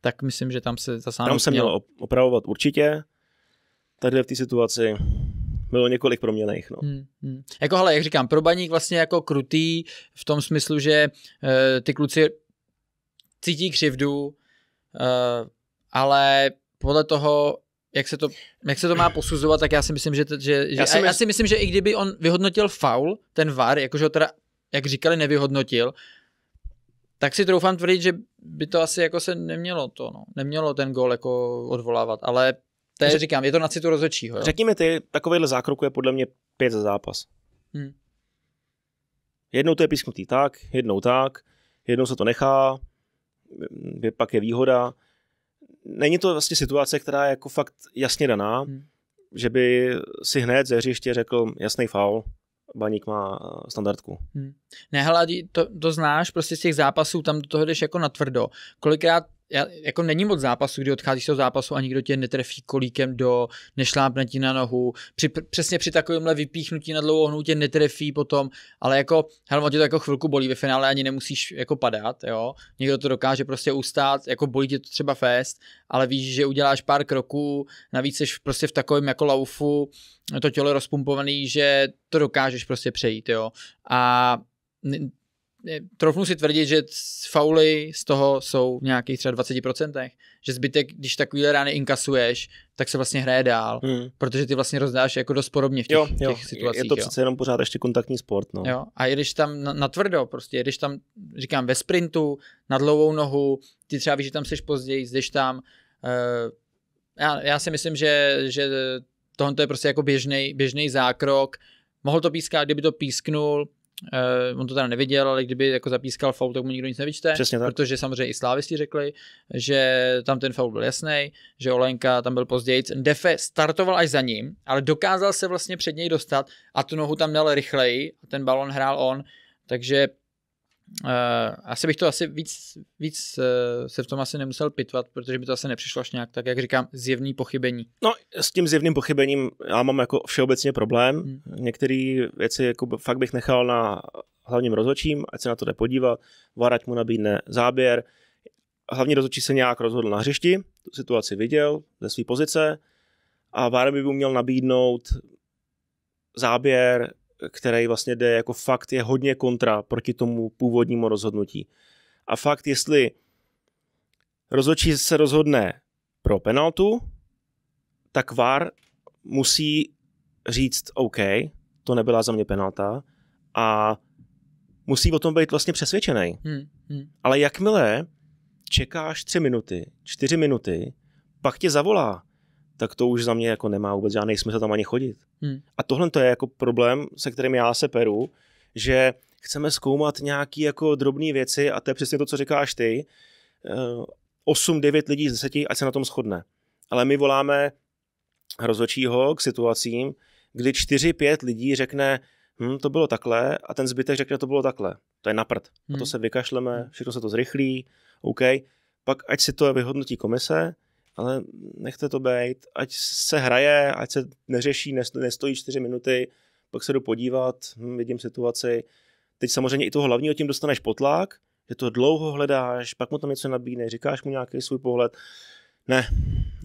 Tak myslím, že tam se zasáhnout Tam se mělo opravovat určitě. Tady v té situaci bylo několik proměných. No. Hmm, hmm. Jako ale jak říkám, pro baník vlastně jako krutý v tom smyslu, že uh, ty kluci cítí křivdu, uh, ale podle toho, jak se, to, jak se to má posuzovat, tak já si myslím, že, že, že já, si mysl... já si myslím, že i kdyby on vyhodnotil faul, ten VAR, jakože ho teda jak říkali, nevyhodnotil, tak si troufám tvrdit, že by to asi jako se nemělo to, no. Nemělo ten gol jako odvolávat, ale to je, říkám, je to na citu rozhodčího. Řekni mi ty, takovýhle zákrok je podle mě pět za zápas. Hmm. Jednou to je písknutý tak, jednou tak, jednou se to nechá, pak je výhoda. Není to vlastně situace, která je jako fakt jasně daná, hmm. že by si hned ze hřiště řekl jasný faul, Baník má eh, standardku. Hmm. Ne, hele, to, to znáš prostě z těch zápasů, tam do toho jdeš jako na tvrdo. Kolikrát já, jako není moc zápasu, kdy odcházíš z toho zápasu a nikdo tě netrefí kolíkem do, nešlápne ti na nohu, při, přesně při takovémhle vypíchnutí na dlouhou hnu tě netrefí potom, ale jako helmo tě to jako chvilku bolí ve finále, ani nemusíš jako padat, jo, někdo to dokáže prostě ustát, jako bolí tě to třeba fest, ale víš, že uděláš pár kroků, navíc jsi prostě v takovém jako laufu, to tělo je rozpumpovaný, že to dokážeš prostě přejít, jo, a Eh, trofnu si tvrdit, že fauly z toho jsou v nějakých třeba 20%, že zbytek, když takovýhle rány inkasuješ, tak se vlastně hraje dál, hmm. protože ty vlastně rozdáš jako dost podobně v těch, jo, jo. těch situacích. Je to přece jo. jenom pořád ještě kontaktní sport. No. Jo. A když tam na, na tvrdo, prostě když tam, říkám, ve sprintu, na dlouhou nohu, ty třeba víš, že tam seš později, jdeš tam. Uh, já, já si myslím, že, že tohle je prostě jako běžný zákrok. Mohl to pískat, kdyby to písknul, Uh, on to teda neviděl, ale kdyby jako zapískal faul, tak mu nikdo nic nevyčte. Přesně tak. Protože samozřejmě i slávisti řekli, že tam ten faul byl jasný, že Olenka tam byl později. Defe startoval až za ním, ale dokázal se vlastně před něj dostat a tu nohu tam dal rychleji a ten balon hrál on. Takže Uh, asi bych to asi víc, víc uh, se v tom asi nemusel pitvat, protože by to asi nepřišlo až nějak tak, jak říkám, zjevný pochybení. No, s tím zjevným pochybením já mám jako všeobecně problém. Hmm. Některé věci jako fakt bych nechal na hlavním rozhodčím, ať se na to jde podívat, Varať mu nabídne záběr. Hlavní rozhodčí se nějak rozhodl na hřišti, tu situaci viděl ze své pozice a Vár by mu měl nabídnout záběr který vlastně jde jako fakt, je hodně kontra proti tomu původnímu rozhodnutí. A fakt, jestli rozhodčí se rozhodne pro penaltu, tak VAR musí říct OK, to nebyla za mě penalta a musí o tom být vlastně přesvědčený. Hmm, hmm. Ale jakmile čekáš tři minuty, čtyři minuty, pak tě zavolá tak to už za mě jako nemá vůbec žádný smysl tam ani chodit. Hmm. A tohle to je jako problém, se kterým já se peru, že chceme zkoumat nějaké jako drobné věci a to je přesně to, co říkáš ty. 8-9 eh, lidí z 10, ať se na tom shodne. Ale my voláme rozhodčího k situacím, kdy 4-5 lidí řekne, hm, to bylo takhle, a ten zbytek řekne, to bylo takhle. To je naprd. Hmm. A to hmm. se vykašleme, hmm. všechno se to zrychlí, OK. Pak ať si to vyhodnotí komise, ale nechte to být, ať se hraje, ať se neřeší, nestojí čtyři minuty, pak se jdu podívat, hm, vidím situaci. Teď samozřejmě i toho hlavního tím dostaneš potlak, že to dlouho hledáš, pak mu tam něco nabídne, říkáš mu nějaký svůj pohled. Ne.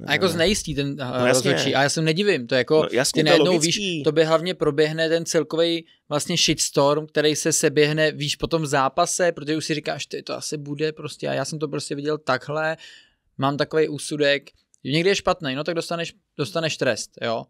A jako znejistí ten no, rozhodčí. A já jsem nedivím, to je jako, no, jasně, ty najednou to víš, by hlavně proběhne ten celkový vlastně shitstorm, který se seběhne, víš, po tom zápase, protože už si říkáš, ty to asi bude prostě a já jsem to prostě viděl takhle mám takový úsudek, někdy je špatný, no tak dostaneš, dostaneš trest, jo.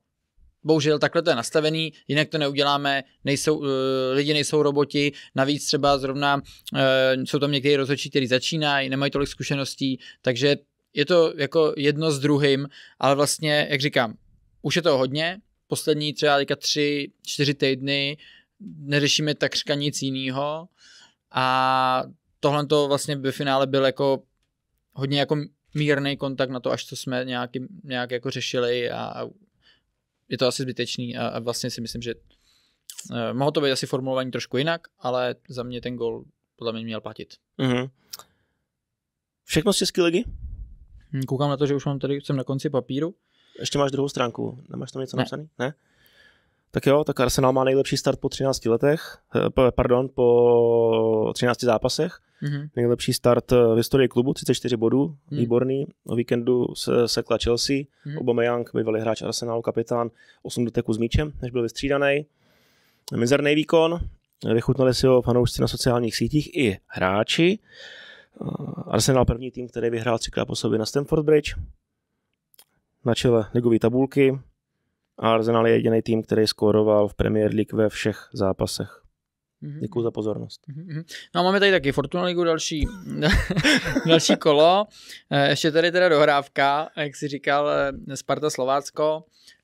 Bohužel takhle to je nastavený, jinak to neuděláme, nejsou, uh, lidi nejsou roboti, navíc třeba zrovna uh, jsou tam někteří rozhodčí, kteří začínají, nemají tolik zkušeností, takže je to jako jedno s druhým, ale vlastně, jak říkám, už je to hodně, poslední třeba teďka tři, čtyři týdny neřešíme takřka nic jiného a tohle to vlastně ve finále byl jako hodně jako mírný kontakt na to, až co jsme nějaký, nějak jako řešili a, a je to asi zbytečný a, a vlastně si myslím, že uh, mohlo to být asi formulování trošku jinak, ale za mě ten gol podle mě měl platit. Mm-hmm. Všechno z České ligy? Hm, koukám na to, že už mám tady, jsem na konci papíru. Ještě máš druhou stránku, nemáš tam něco ne. napsané? Ne. Tak jo, tak Arsenal má nejlepší start po 13 letech, eh, pardon, po 13 zápasech. Mm-hmm. Nejlepší start eh, v historii klubu, 34 bodů, mm. výborný. O víkendu se sekla Chelsea, mm-hmm. Aubameyang, bývalý hráč Arsenalu, kapitán, 8 doteků s míčem, než byl vystřídaný. Mizerný výkon, vychutnali si ho fanoušci na sociálních sítích i hráči. Eh, Arsenal první tým, který vyhrál třikrát po sobě na Stamford Bridge. Na čele ligové tabulky. A Arsenal je jediný tým, který skóroval v Premier League ve všech zápasech. Mm-hmm. Děkuji mhm. za pozornost. Mm-hmm. No a máme tady taky Fortuna Ligu, další, *laughs* další kolo. Eh, ještě tady teda dohrávka, jak jsi říkal, eh, Sparta Slovácko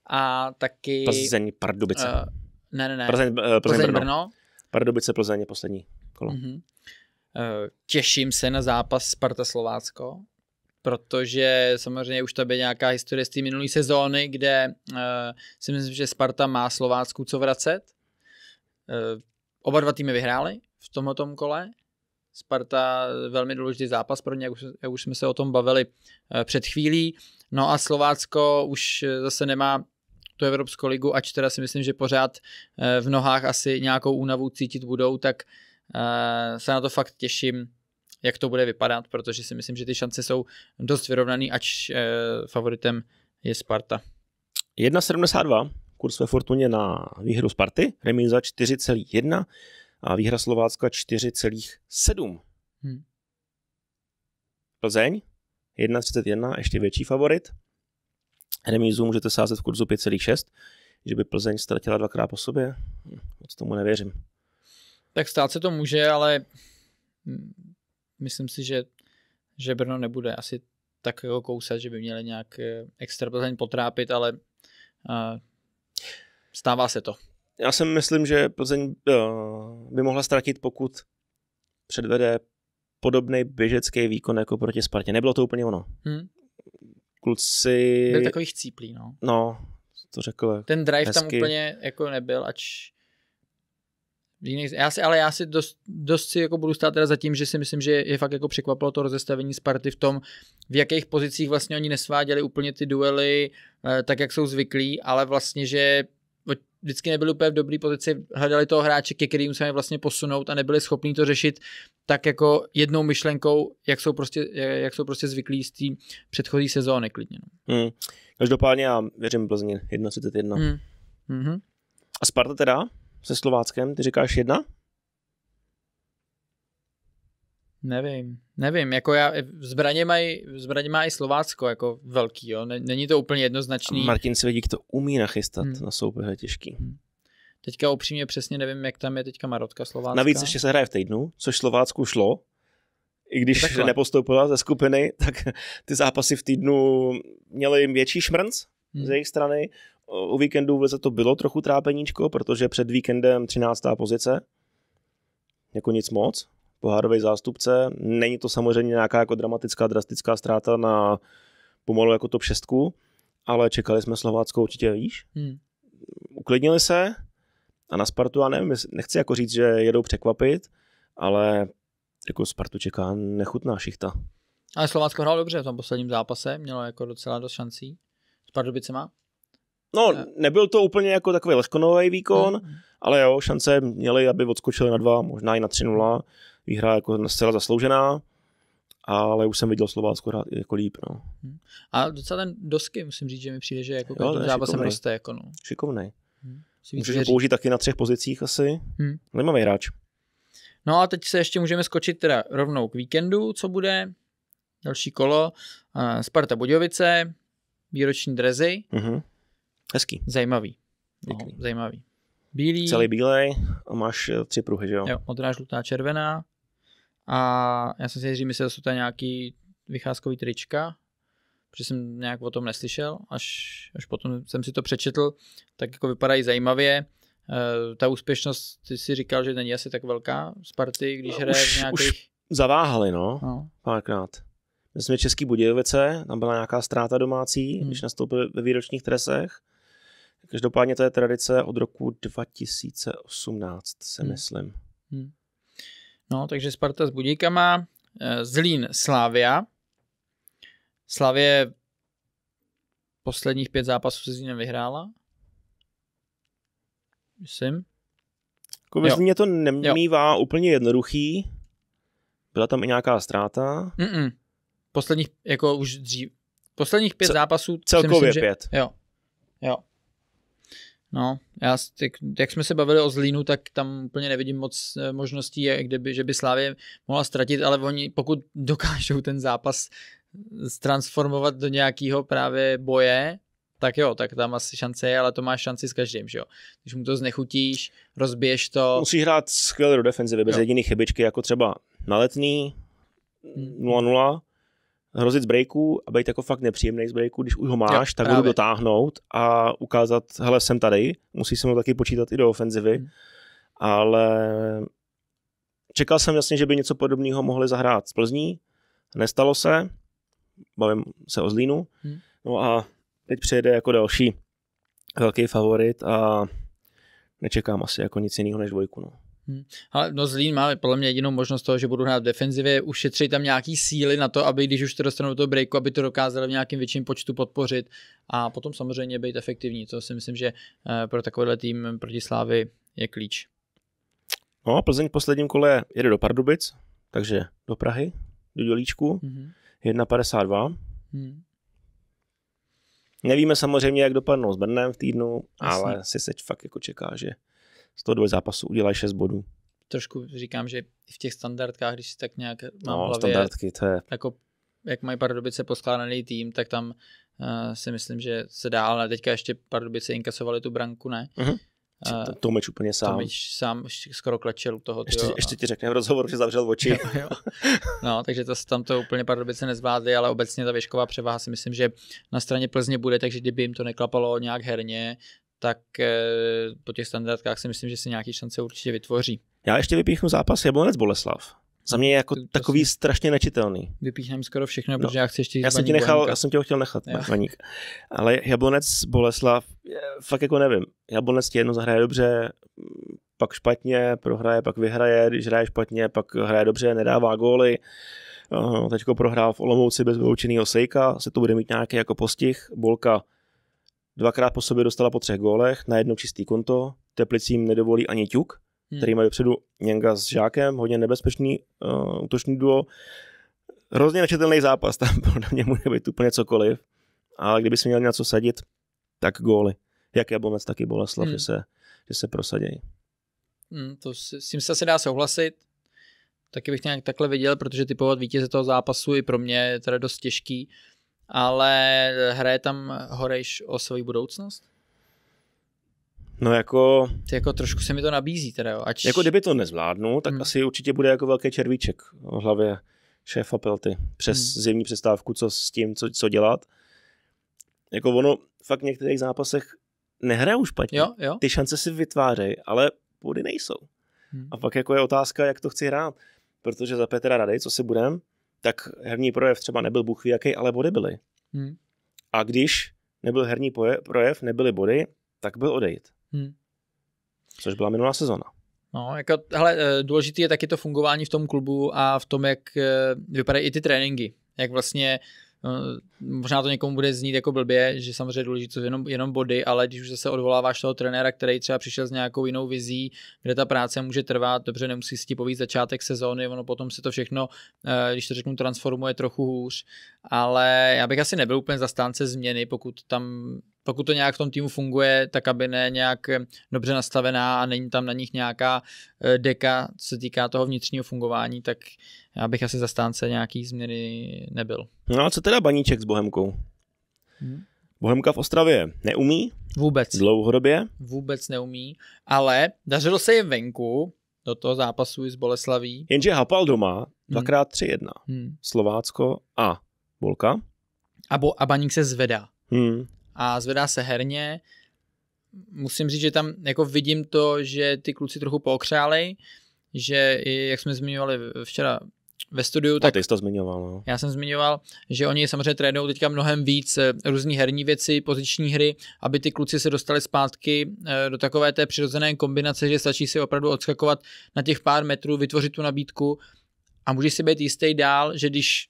a taky... Plzeň Pardubice. Uh, ne, ne, ne. Plzeň, uh, Plzeň, Plzeň Brno. Brno. Pardubice Plzeň je poslední kolo. Mm-hmm. Uh, těším se na zápas Sparta Slovácko, protože samozřejmě už tam je nějaká historie z té minulé sezóny, kde uh, si myslím, že Sparta má Slovácku co vracet. Uh, Oba dva týmy vyhráli v tomto kole. Sparta velmi důležitý zápas pro ně, jak už, jak už jsme se o tom bavili eh, před chvílí. No a Slovácko už eh, zase nemá tu Evropskou ligu, ač teda si myslím, že pořád eh, v nohách asi nějakou únavu cítit budou, tak se na to fakt těším, jak to bude vypadat, protože si myslím, že ty šance jsou dost vyrovnaný, ač favoritem je Sparta kurz ve Fortuně na výhru Sparty, remíza 4,1 a výhra Slovácka 4,7. Hmm. Plzeň 1,31, ještě větší favorit. Remízu můžete sázet v kurzu 5,6, že by Plzeň ztratila dvakrát po sobě. Hm, moc tomu nevěřím. Tak stát se to může, ale hm, myslím si, že, že Brno nebude asi takového kousat, že by měli nějak eh, extra Plzeň potrápit, ale Stává se to. Já si myslím, že Plzeň eh, by mohla ztratit, pokud předvede podobný běžecký výkon jako proti Spartě. Nebylo to úplně ono. Hmm. Kluci... Byl takových cíplí, no. No, to řekl Ten drive hezky. tam úplně jako nebyl, ač jiných, já si, ale já si dost, dost si jako budu stát teda za tím, že si myslím, že je fakt jako překvapilo to rozestavení Sparty v tom, v jakých pozicích vlastně oni nesváděli úplně ty duely, eh, tak jak jsou zvyklí, ale vlastně, že vždycky nebyli úplně v dobré pozici, hledali toho hráče, ke kterým se vlastně posunout a nebyli schopni to řešit tak jako jednou myšlenkou, jak jsou prostě, jak jsou prostě zvyklí z té předchozí sezóny klidně. No. Hmm. Každopádně já věřím Plzně 1-31. Hmm. Mm-hmm. A Sparta teda? se Slováckem? Ty říkáš jedna? Nevím, nevím, jako já, zbraně, mají, zbraně má i Slovácko jako velký, jo, není to úplně jednoznačný. A Martin Svědík to umí nachystat hmm. na soupeře těžký. Hmm. Teďka upřímně přesně nevím, jak tam je teďka Marotka Slovácka. Navíc ještě se hraje v týdnu, což Slovácku šlo, i když no Takhle. nepostoupila ze skupiny, tak ty zápasy v týdnu měly větší šmrnc hmm. z jejich strany, o víkendu v to bylo trochu trápeníčko, protože před víkendem 13. pozice, jako nic moc, pohárovej zástupce. Není to samozřejmě nějaká jako dramatická, drastická ztráta na pomalu jako top 6, ale čekali jsme Slovácko určitě, víš? Hmm. Uklidnili se a na Spartu, já nevím, nechci jako říct, že jedou překvapit, ale jako Spartu čeká nechutná šichta. Ale Slovácko hrál dobře v tom posledním zápase, mělo jako docela dost šancí. S má. No, eh. nebyl to úplně jako takový lehkonový výkon, mm. ale jo, šance měli, aby odskočili na dva, možná i na 3-0. Výhra jako zcela zasloužená, ale už jsem viděl Slovácko hrát jako líp. No. Mm. A docela ten dosky, musím říct, že mi přijde, že jako každý ne, zápasem roste. Jako no. Šikovnej. Hmm. Můžeš ho použít taky na třech pozicích asi. Hmm. Nemám hráč. No a teď se ještě můžeme skočit teda rovnou k víkendu, co bude. Další kolo. Eh, Sparta Budějovice, výroční drezy. Mm-hmm. Hezký. Zajímavý. No, zajímavý. Bílý. Celý bílej a máš eh, tři pruhy, že jo? Jo, modrá, žlutá, červená. A já jsem si nejdřív myslel, že jsou to nějaký vycházkový trička, protože jsem nějak o tom neslyšel, až, až potom jsem si to přečetl, tak jako vypadají zajímavě. E, ta úspěšnost, ty si říkal, že není asi tak velká party, když no, hraje v nějakých... Už zaváhali, no, no. párkrát. My jsme Český Budějovice, tam byla nějaká ztráta domácí, hmm. když nastoupili ve výročních tresech Každopádně to je tradice od roku 2018, se hmm. myslím. Hmm. No, takže Sparta s Budíkama, eh, Zlín Slávia. Slavě posledních pět zápasů se Zlínem vyhrála. Myslím. Jako ve Zlíně to nemývá jo. úplně jednoduchý. Byla tam i nějaká ztráta. Mm-mm. Posledních, jako už dřív. Posledních pět Ce- zápasů. Celkově myslím, že... pět. Jo. Jo. No, já, jak, jak jsme se bavili o Zlínu, tak tam úplně nevidím moc eh, možností, jak by, že by Slávě mohla ztratit, ale oni, pokud *laughs* dokážou ten zápas eh, transformovat do nějakého právě boje, tak jo, tak tam asi šance je, ale to máš šanci s každým, že jo. Když mu to znechutíš, rozbiješ to. Musí hrát skvěle do defenzivy, bez jo. jediný chybičky, jako třeba na letný 0-0, hmm hrozit z breaku a být jako fakt nepříjemný z breaku, když už ho máš, jo, tak ho dotáhnout a ukázat, hele, jsem tady, musí se mu taky počítat i do ofenzivy, hmm. ale čekal jsem jasně, že by něco podobného mohli zahrát z Plzní, nestalo se, bavím se o Zlínu, hmm. no a teď přijede jako další velký favorit a nečekám asi jako nic jiného než dvojku. No. Hmm. Ale no Zlín má podle mě jedinou možnost toho, že budu hrát v defenzivě, ušetřit tam nějaký síly na to, aby když už to dostanou do toho breaku, aby to dokázali v nějakém větším počtu podpořit a potom samozřejmě být efektivní. To si myslím, že eh, pro takovýhle tým proti Slávy je klíč. No, Plzeň v posledním kole jede do Pardubic, takže do Prahy, do dělíčku, mm-hmm. 1,52. Hmm. Nevíme samozřejmě, jak dopadnou s Brnem v týdnu, Jasně. ale si se fakt jako čeká, že z toho dvoj zápasů udělají 6 bodů. Trošku říkám, že v těch standardkách, když si tak nějak mám no, hlavě, standardky, to je... jako, jak mají Pardubice poskládaný tým, tak tam uh, si myslím, že se dá, ale teďka ještě Pardubice inkasovali tu branku, ne? Uh-huh. Uh, meč úplně sám. Tomič sám skoro klečel u toho. Ještě, tyjo, ještě ti řekne v rozhovoru, že zavřel oči. jo, jo. No, takže to, tam to úplně Pardubice nezvládli, ale obecně ta věšková převaha si myslím, že na straně Plzně bude, takže kdyby jim to neklapalo nějak herně, tak eh, po těch standardkách si myslím, že si nějaký šance určitě vytvoří. Já ještě vypíchnu zápas Jablonec Boleslav. Za mě je jako to, to takový strašně nečitelný. Vypíchneme skoro všechno, no. protože no, já chci ještě Já jsem ti nechal, já jsem tě ho chtěl nechat, Baník. Ale Jablonec Boleslav, eh, fakt jako nevím. Jablonec ti jedno zahraje dobře, pak špatně, prohraje, pak vyhraje, když hraje špatně, pak hraje dobře, nedává góly. Eh, Teďko prohrál v Olomouci bez vyloučeného sejka, se to bude mít nějaký jako postih. Bolka dvakrát po sobě dostala po třech gólech, na jedno čistý konto, Teplicím nedovolí ani ťuk, hmm. který má vepředu Něnga s Žákem, hodně nebezpečný uh, útočný duo. Hrozně nečetelný zápas, *laughs* tam podle mě může být úplně cokoliv, ale kdyby si měl něco sadit, tak góly. Jak Jablonec, tak i Boleslav, hmm. že, se, že se prosadějí. Hmm, to s, s tím se asi dá souhlasit. Taky bych nějak takhle viděl, protože typovat vítěze toho zápasu i pro mě je teda dost těžký. Uh, ale hraje tam Horejš o svoji budoucnost? No jako... Ty jako trošku se mi to nabízí teda, jo. Ač... Jako kdyby to nezvládnu, tak hmm. asi určitě bude jako velký červíček v hlavě šéfa Pelty přes hmm. zimní přestávku, co s tím, co, co dělat. Jako ono fakt v některých zápasech už špatně. Jo, jo. Ty šance si vytvářejí, ale půdy nejsou. Hmm. A pak jako je otázka, jak to chci hrát. Protože za Petra Rady, co si budem, tak herní projev třeba nebyl buchví jaký, ale body byly. Hmm. A když nebyl herní projev, nebyly body, tak byl odejít. Hmm. Což byla minulá sezona. No, jako, hele, eh, důležitý je taky to fungování v tom klubu a v tom, jak eh, vypadají i ty tréninky. Jak vlastně No, možná to někomu bude znít jako blbě, že samozřejmě důležitý jsou jenom, jenom body, ale když už zase odvoláváš toho trenéra, který třeba přišel s nějakou jinou vizí, kde ta práce může trvat, dobře nemusí si povít začátek sezóny, ono potom se to všechno, eh, když to řeknu, transformuje trochu hůř, ale já bych asi nebyl úplně zastánce změny, pokud tam pokud to nějak v tom týmu funguje, ta kabina, je nějak eh, dobře nastavená a není tam na nich nějaká eh, deka, co se týká toho vnitřního fungování, tak já bych asi zastánce nějaký změny nebyl. No a co teda Baníček s Bohemkou? Hmm? Bohemka v Ostravě neumí? Vůbec. Dlouhodobě? Vůbec neumí, ale dařilo se je venku, do toho zápasu z Boleslaví. Jenže hapal doma, mhm. dvakrát tři jedna. Hmm. Slovácko a Bolka. A, bo, a Baník se zvedá. Hmm a zvedá se herně. Musím říct, že tam jako vidím to, že ty kluci trochu pokřálej, že i jak jsme zmiňovali včera ve studiu, tak... A ty jsi to zmiňoval, no. Já jsem zmiňoval, že oni samozřejmě trénují teďka mnohem víc eh, různých herní věci, poziční hry, aby ty kluci se dostali zpátky eh, do takové té přirozené kombinace, že stačí si opravdu odskakovat na těch pár metrů, vytvořit tu nabídku a můžeš si být jistý dál, že když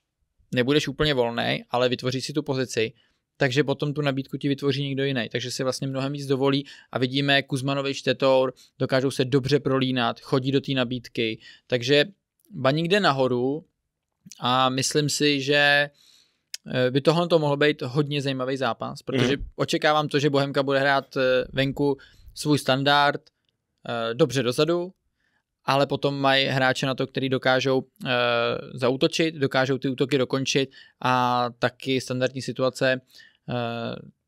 nebudeš úplně volný, ale vytvoříš si tu pozici, takže potom tu nabídku ti vytvoří někdo jiný. Takže si vlastně mnohem víc dovolí a vidíme Kuzmanovi štetor dokážou se dobře prolínat, chodí do té nabídky, takže ba jde nahoru a myslím si, že eh, by tohle to mohl být hodně zajímavý zápas, protože mm. očekávám to, že Bohemka bude hrát eh, venku svůj standard eh, dobře dozadu, ale potom mají hráče na to, který dokážou e, eh, zautočit, dokážou ty útoky dokončit a taky standardní situace, e,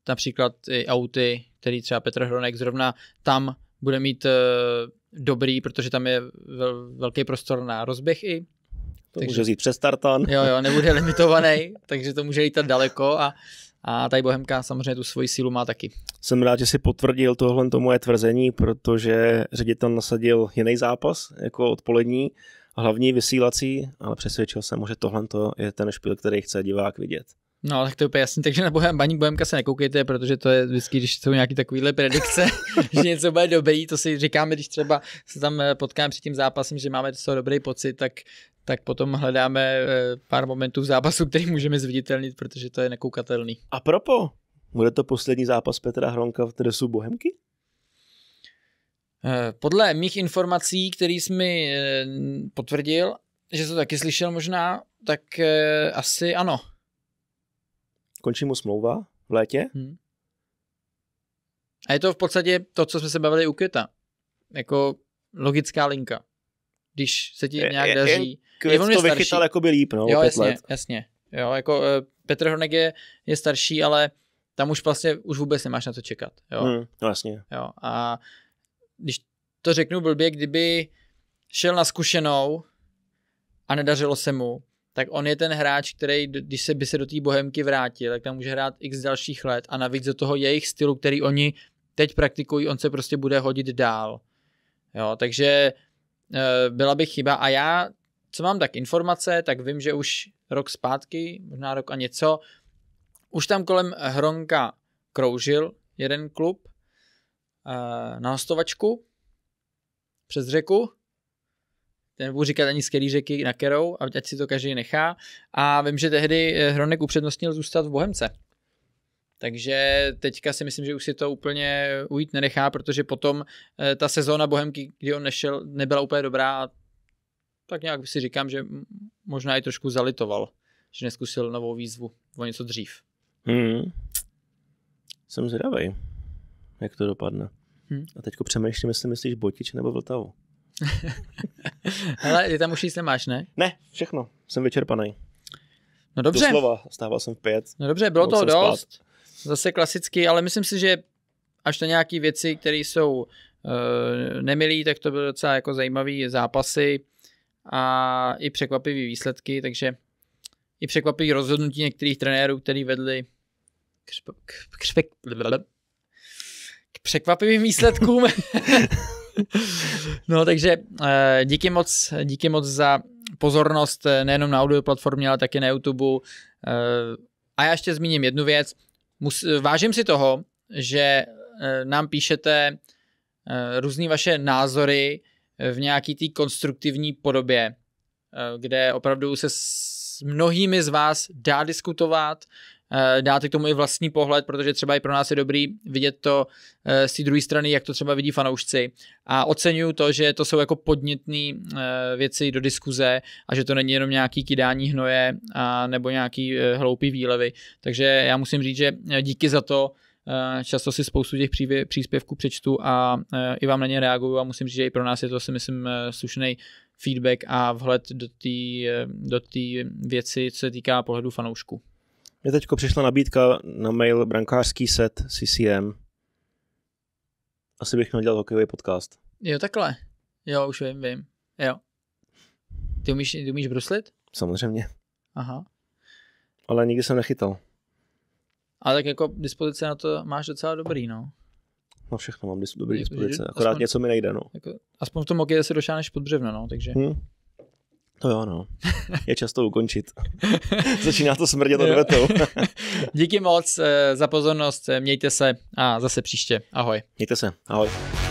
například i auty, který třeba Petr Hronek zrovna tam bude mít e, dobrý, protože tam je vel, velký prostor na rozběh i. To takže, může jít přes tartan. Jo, jo, nebude limitovaný, *laughs* takže to může jít tak daleko a a tady Bohemka samozřejmě tu svoji sílu má taky. Jsem rád, že si potvrdil tohle to moje tvrzení, protože ředitel nasadil jiný zápas jako odpolední, hlavní vysílací, ale přesvědčil jsem že tohle je ten špil, který chce divák vidět. No, tak to je úplně jasný, takže na Bohem, Baník Bohemka se nekoukejte, protože to je vždycky, když jsou nějaké takovéhle predikce, *laughs* že něco bude dobrý, to si říkáme, když třeba se tam potkáme před tím zápasem, že máme z dobrý pocit, tak tak potom hledáme eh, pár momentů v zápasu, který můžeme zviditelnit, protože to je nekoukatelný. A propo, bude to poslední zápas Petra Hronka v dresu Bohemky? Eh, podle mých informací, který jsi mi eh, potvrdil, že to taky slyšel možná, tak asi ano. Končí mu smlouva v létě? Hmm. A je to v podstatě to, co jsme se bavili u Květa. Jako logická linka když se ti nějak je, daří. Je, on je to starší. vychytal jako by líp, no, jo, jasně, let. jasně. Jo, jako eh, Petr Hronek je, je starší, ale tam už vlastně už vůbec nemáš na to čekat. Jo? Hmm, no jasně. Jo, a když to řeknu blbě, kdyby šel na zkušenou a nedařilo se mu, tak on je ten hráč, který, když se by se do té bohemky vrátil, tak tam může hrát x dalších let a navíc do toho jejich stylu, který oni teď praktikují, on se prostě bude hodit dál. Jo, takže Eh, byla by chyba a já, co mám tak informace, tak vím, že už rok zpátky, možná rok a něco, už tam kolem Hronka kroužil jeden klub eh, na hostovačku přes řeku, nebudu říkat ani z který řeky na kterou, ať si to každý nechá. A vím, že tehdy eh, Hronek upřednostnil zůstat v Bohemce. Takže teďka si myslím, že už si to úplně ujít nenechá, protože potom eh, ta sezóna Bohemky, kdy on nešel, nebyla úplně dobrá a tak nějak si říkám, že možná i trošku zalitoval, že neskusil novou výzvu o něco dřív. Hmm. Jsem zvědavý, jak to dopadne. Hmm. A teďko přemýšlím, jestli myslíš Botič nebo Vltavu. Ale *laughs* ty tam už nic nemáš, ne? Ne, všechno. Jsem vyčerpaný. No dobře. Doslova, stával jsem v pět. No dobře, bylo to dost. Spát. Zase klasický, ale myslím si, že až na nějaké věci, které jsou e, nemilý, tak to byly docela jako zajímavé zápasy a i překvapivé výsledky, takže i překvapivé rozhodnutí některých trenérů, který vedli křp, křp, k překvapivým výsledkům. *laughs* no takže e, díky moc, díky moc za pozornost eh, nejenom na audio platformě, ale taky na YouTube. E, a já ještě zmíním jednu věc. Mus, vážím si toho, že eh, nám píšete eh, různé vaše názory v nějaký té konstruktivní podobě, eh, kde opravdu se s mnohými z vás dá diskutovat, Eh, dáte k tomu i vlastní pohled, protože třeba i pro nás je dobrý vidět to eh, z té druhé strany, jak to třeba vidí fanoušci. A oceňuju to, že to jsou jako podnětné eh, věci do diskuze a že to není jenom nějaký kydání hnoje a nebo nějaký hloupý výlevy. Takže já musím říct, že díky za to, často si spoustu těch příspěvků přečtu a i vám na ně reaguju a musím říct, že i pro nás je to si myslím slušný feedback a vhled do té do věci, co se týká pohledu fanoušku. Mně teď přišla nabídka na mail brankářský set CCM. Asi bych měl dělat hokejový podcast. Jo, takhle. Jo, už vím, vím. Jo. Ty umíš, ty umíš bruslit? Samozřejmě. Aha. Ale nikdy jsem nechytal. Ale tak jako dispozice na to máš docela dobrý, no. No všechno mám dobrý jako, dispozice, akorát aspoň, něco mi nejde, no. Jako, aspoň v tom hokeji se došáneš pod břevno, no, takže. Hmm. To jo, no. Je často ukončit. *laughs* Začíná to smrdět vetou. *laughs* Díky moc eh, za pozornost, eh, mějte se a zase příště. Ahoj. Mějte se, ahoj.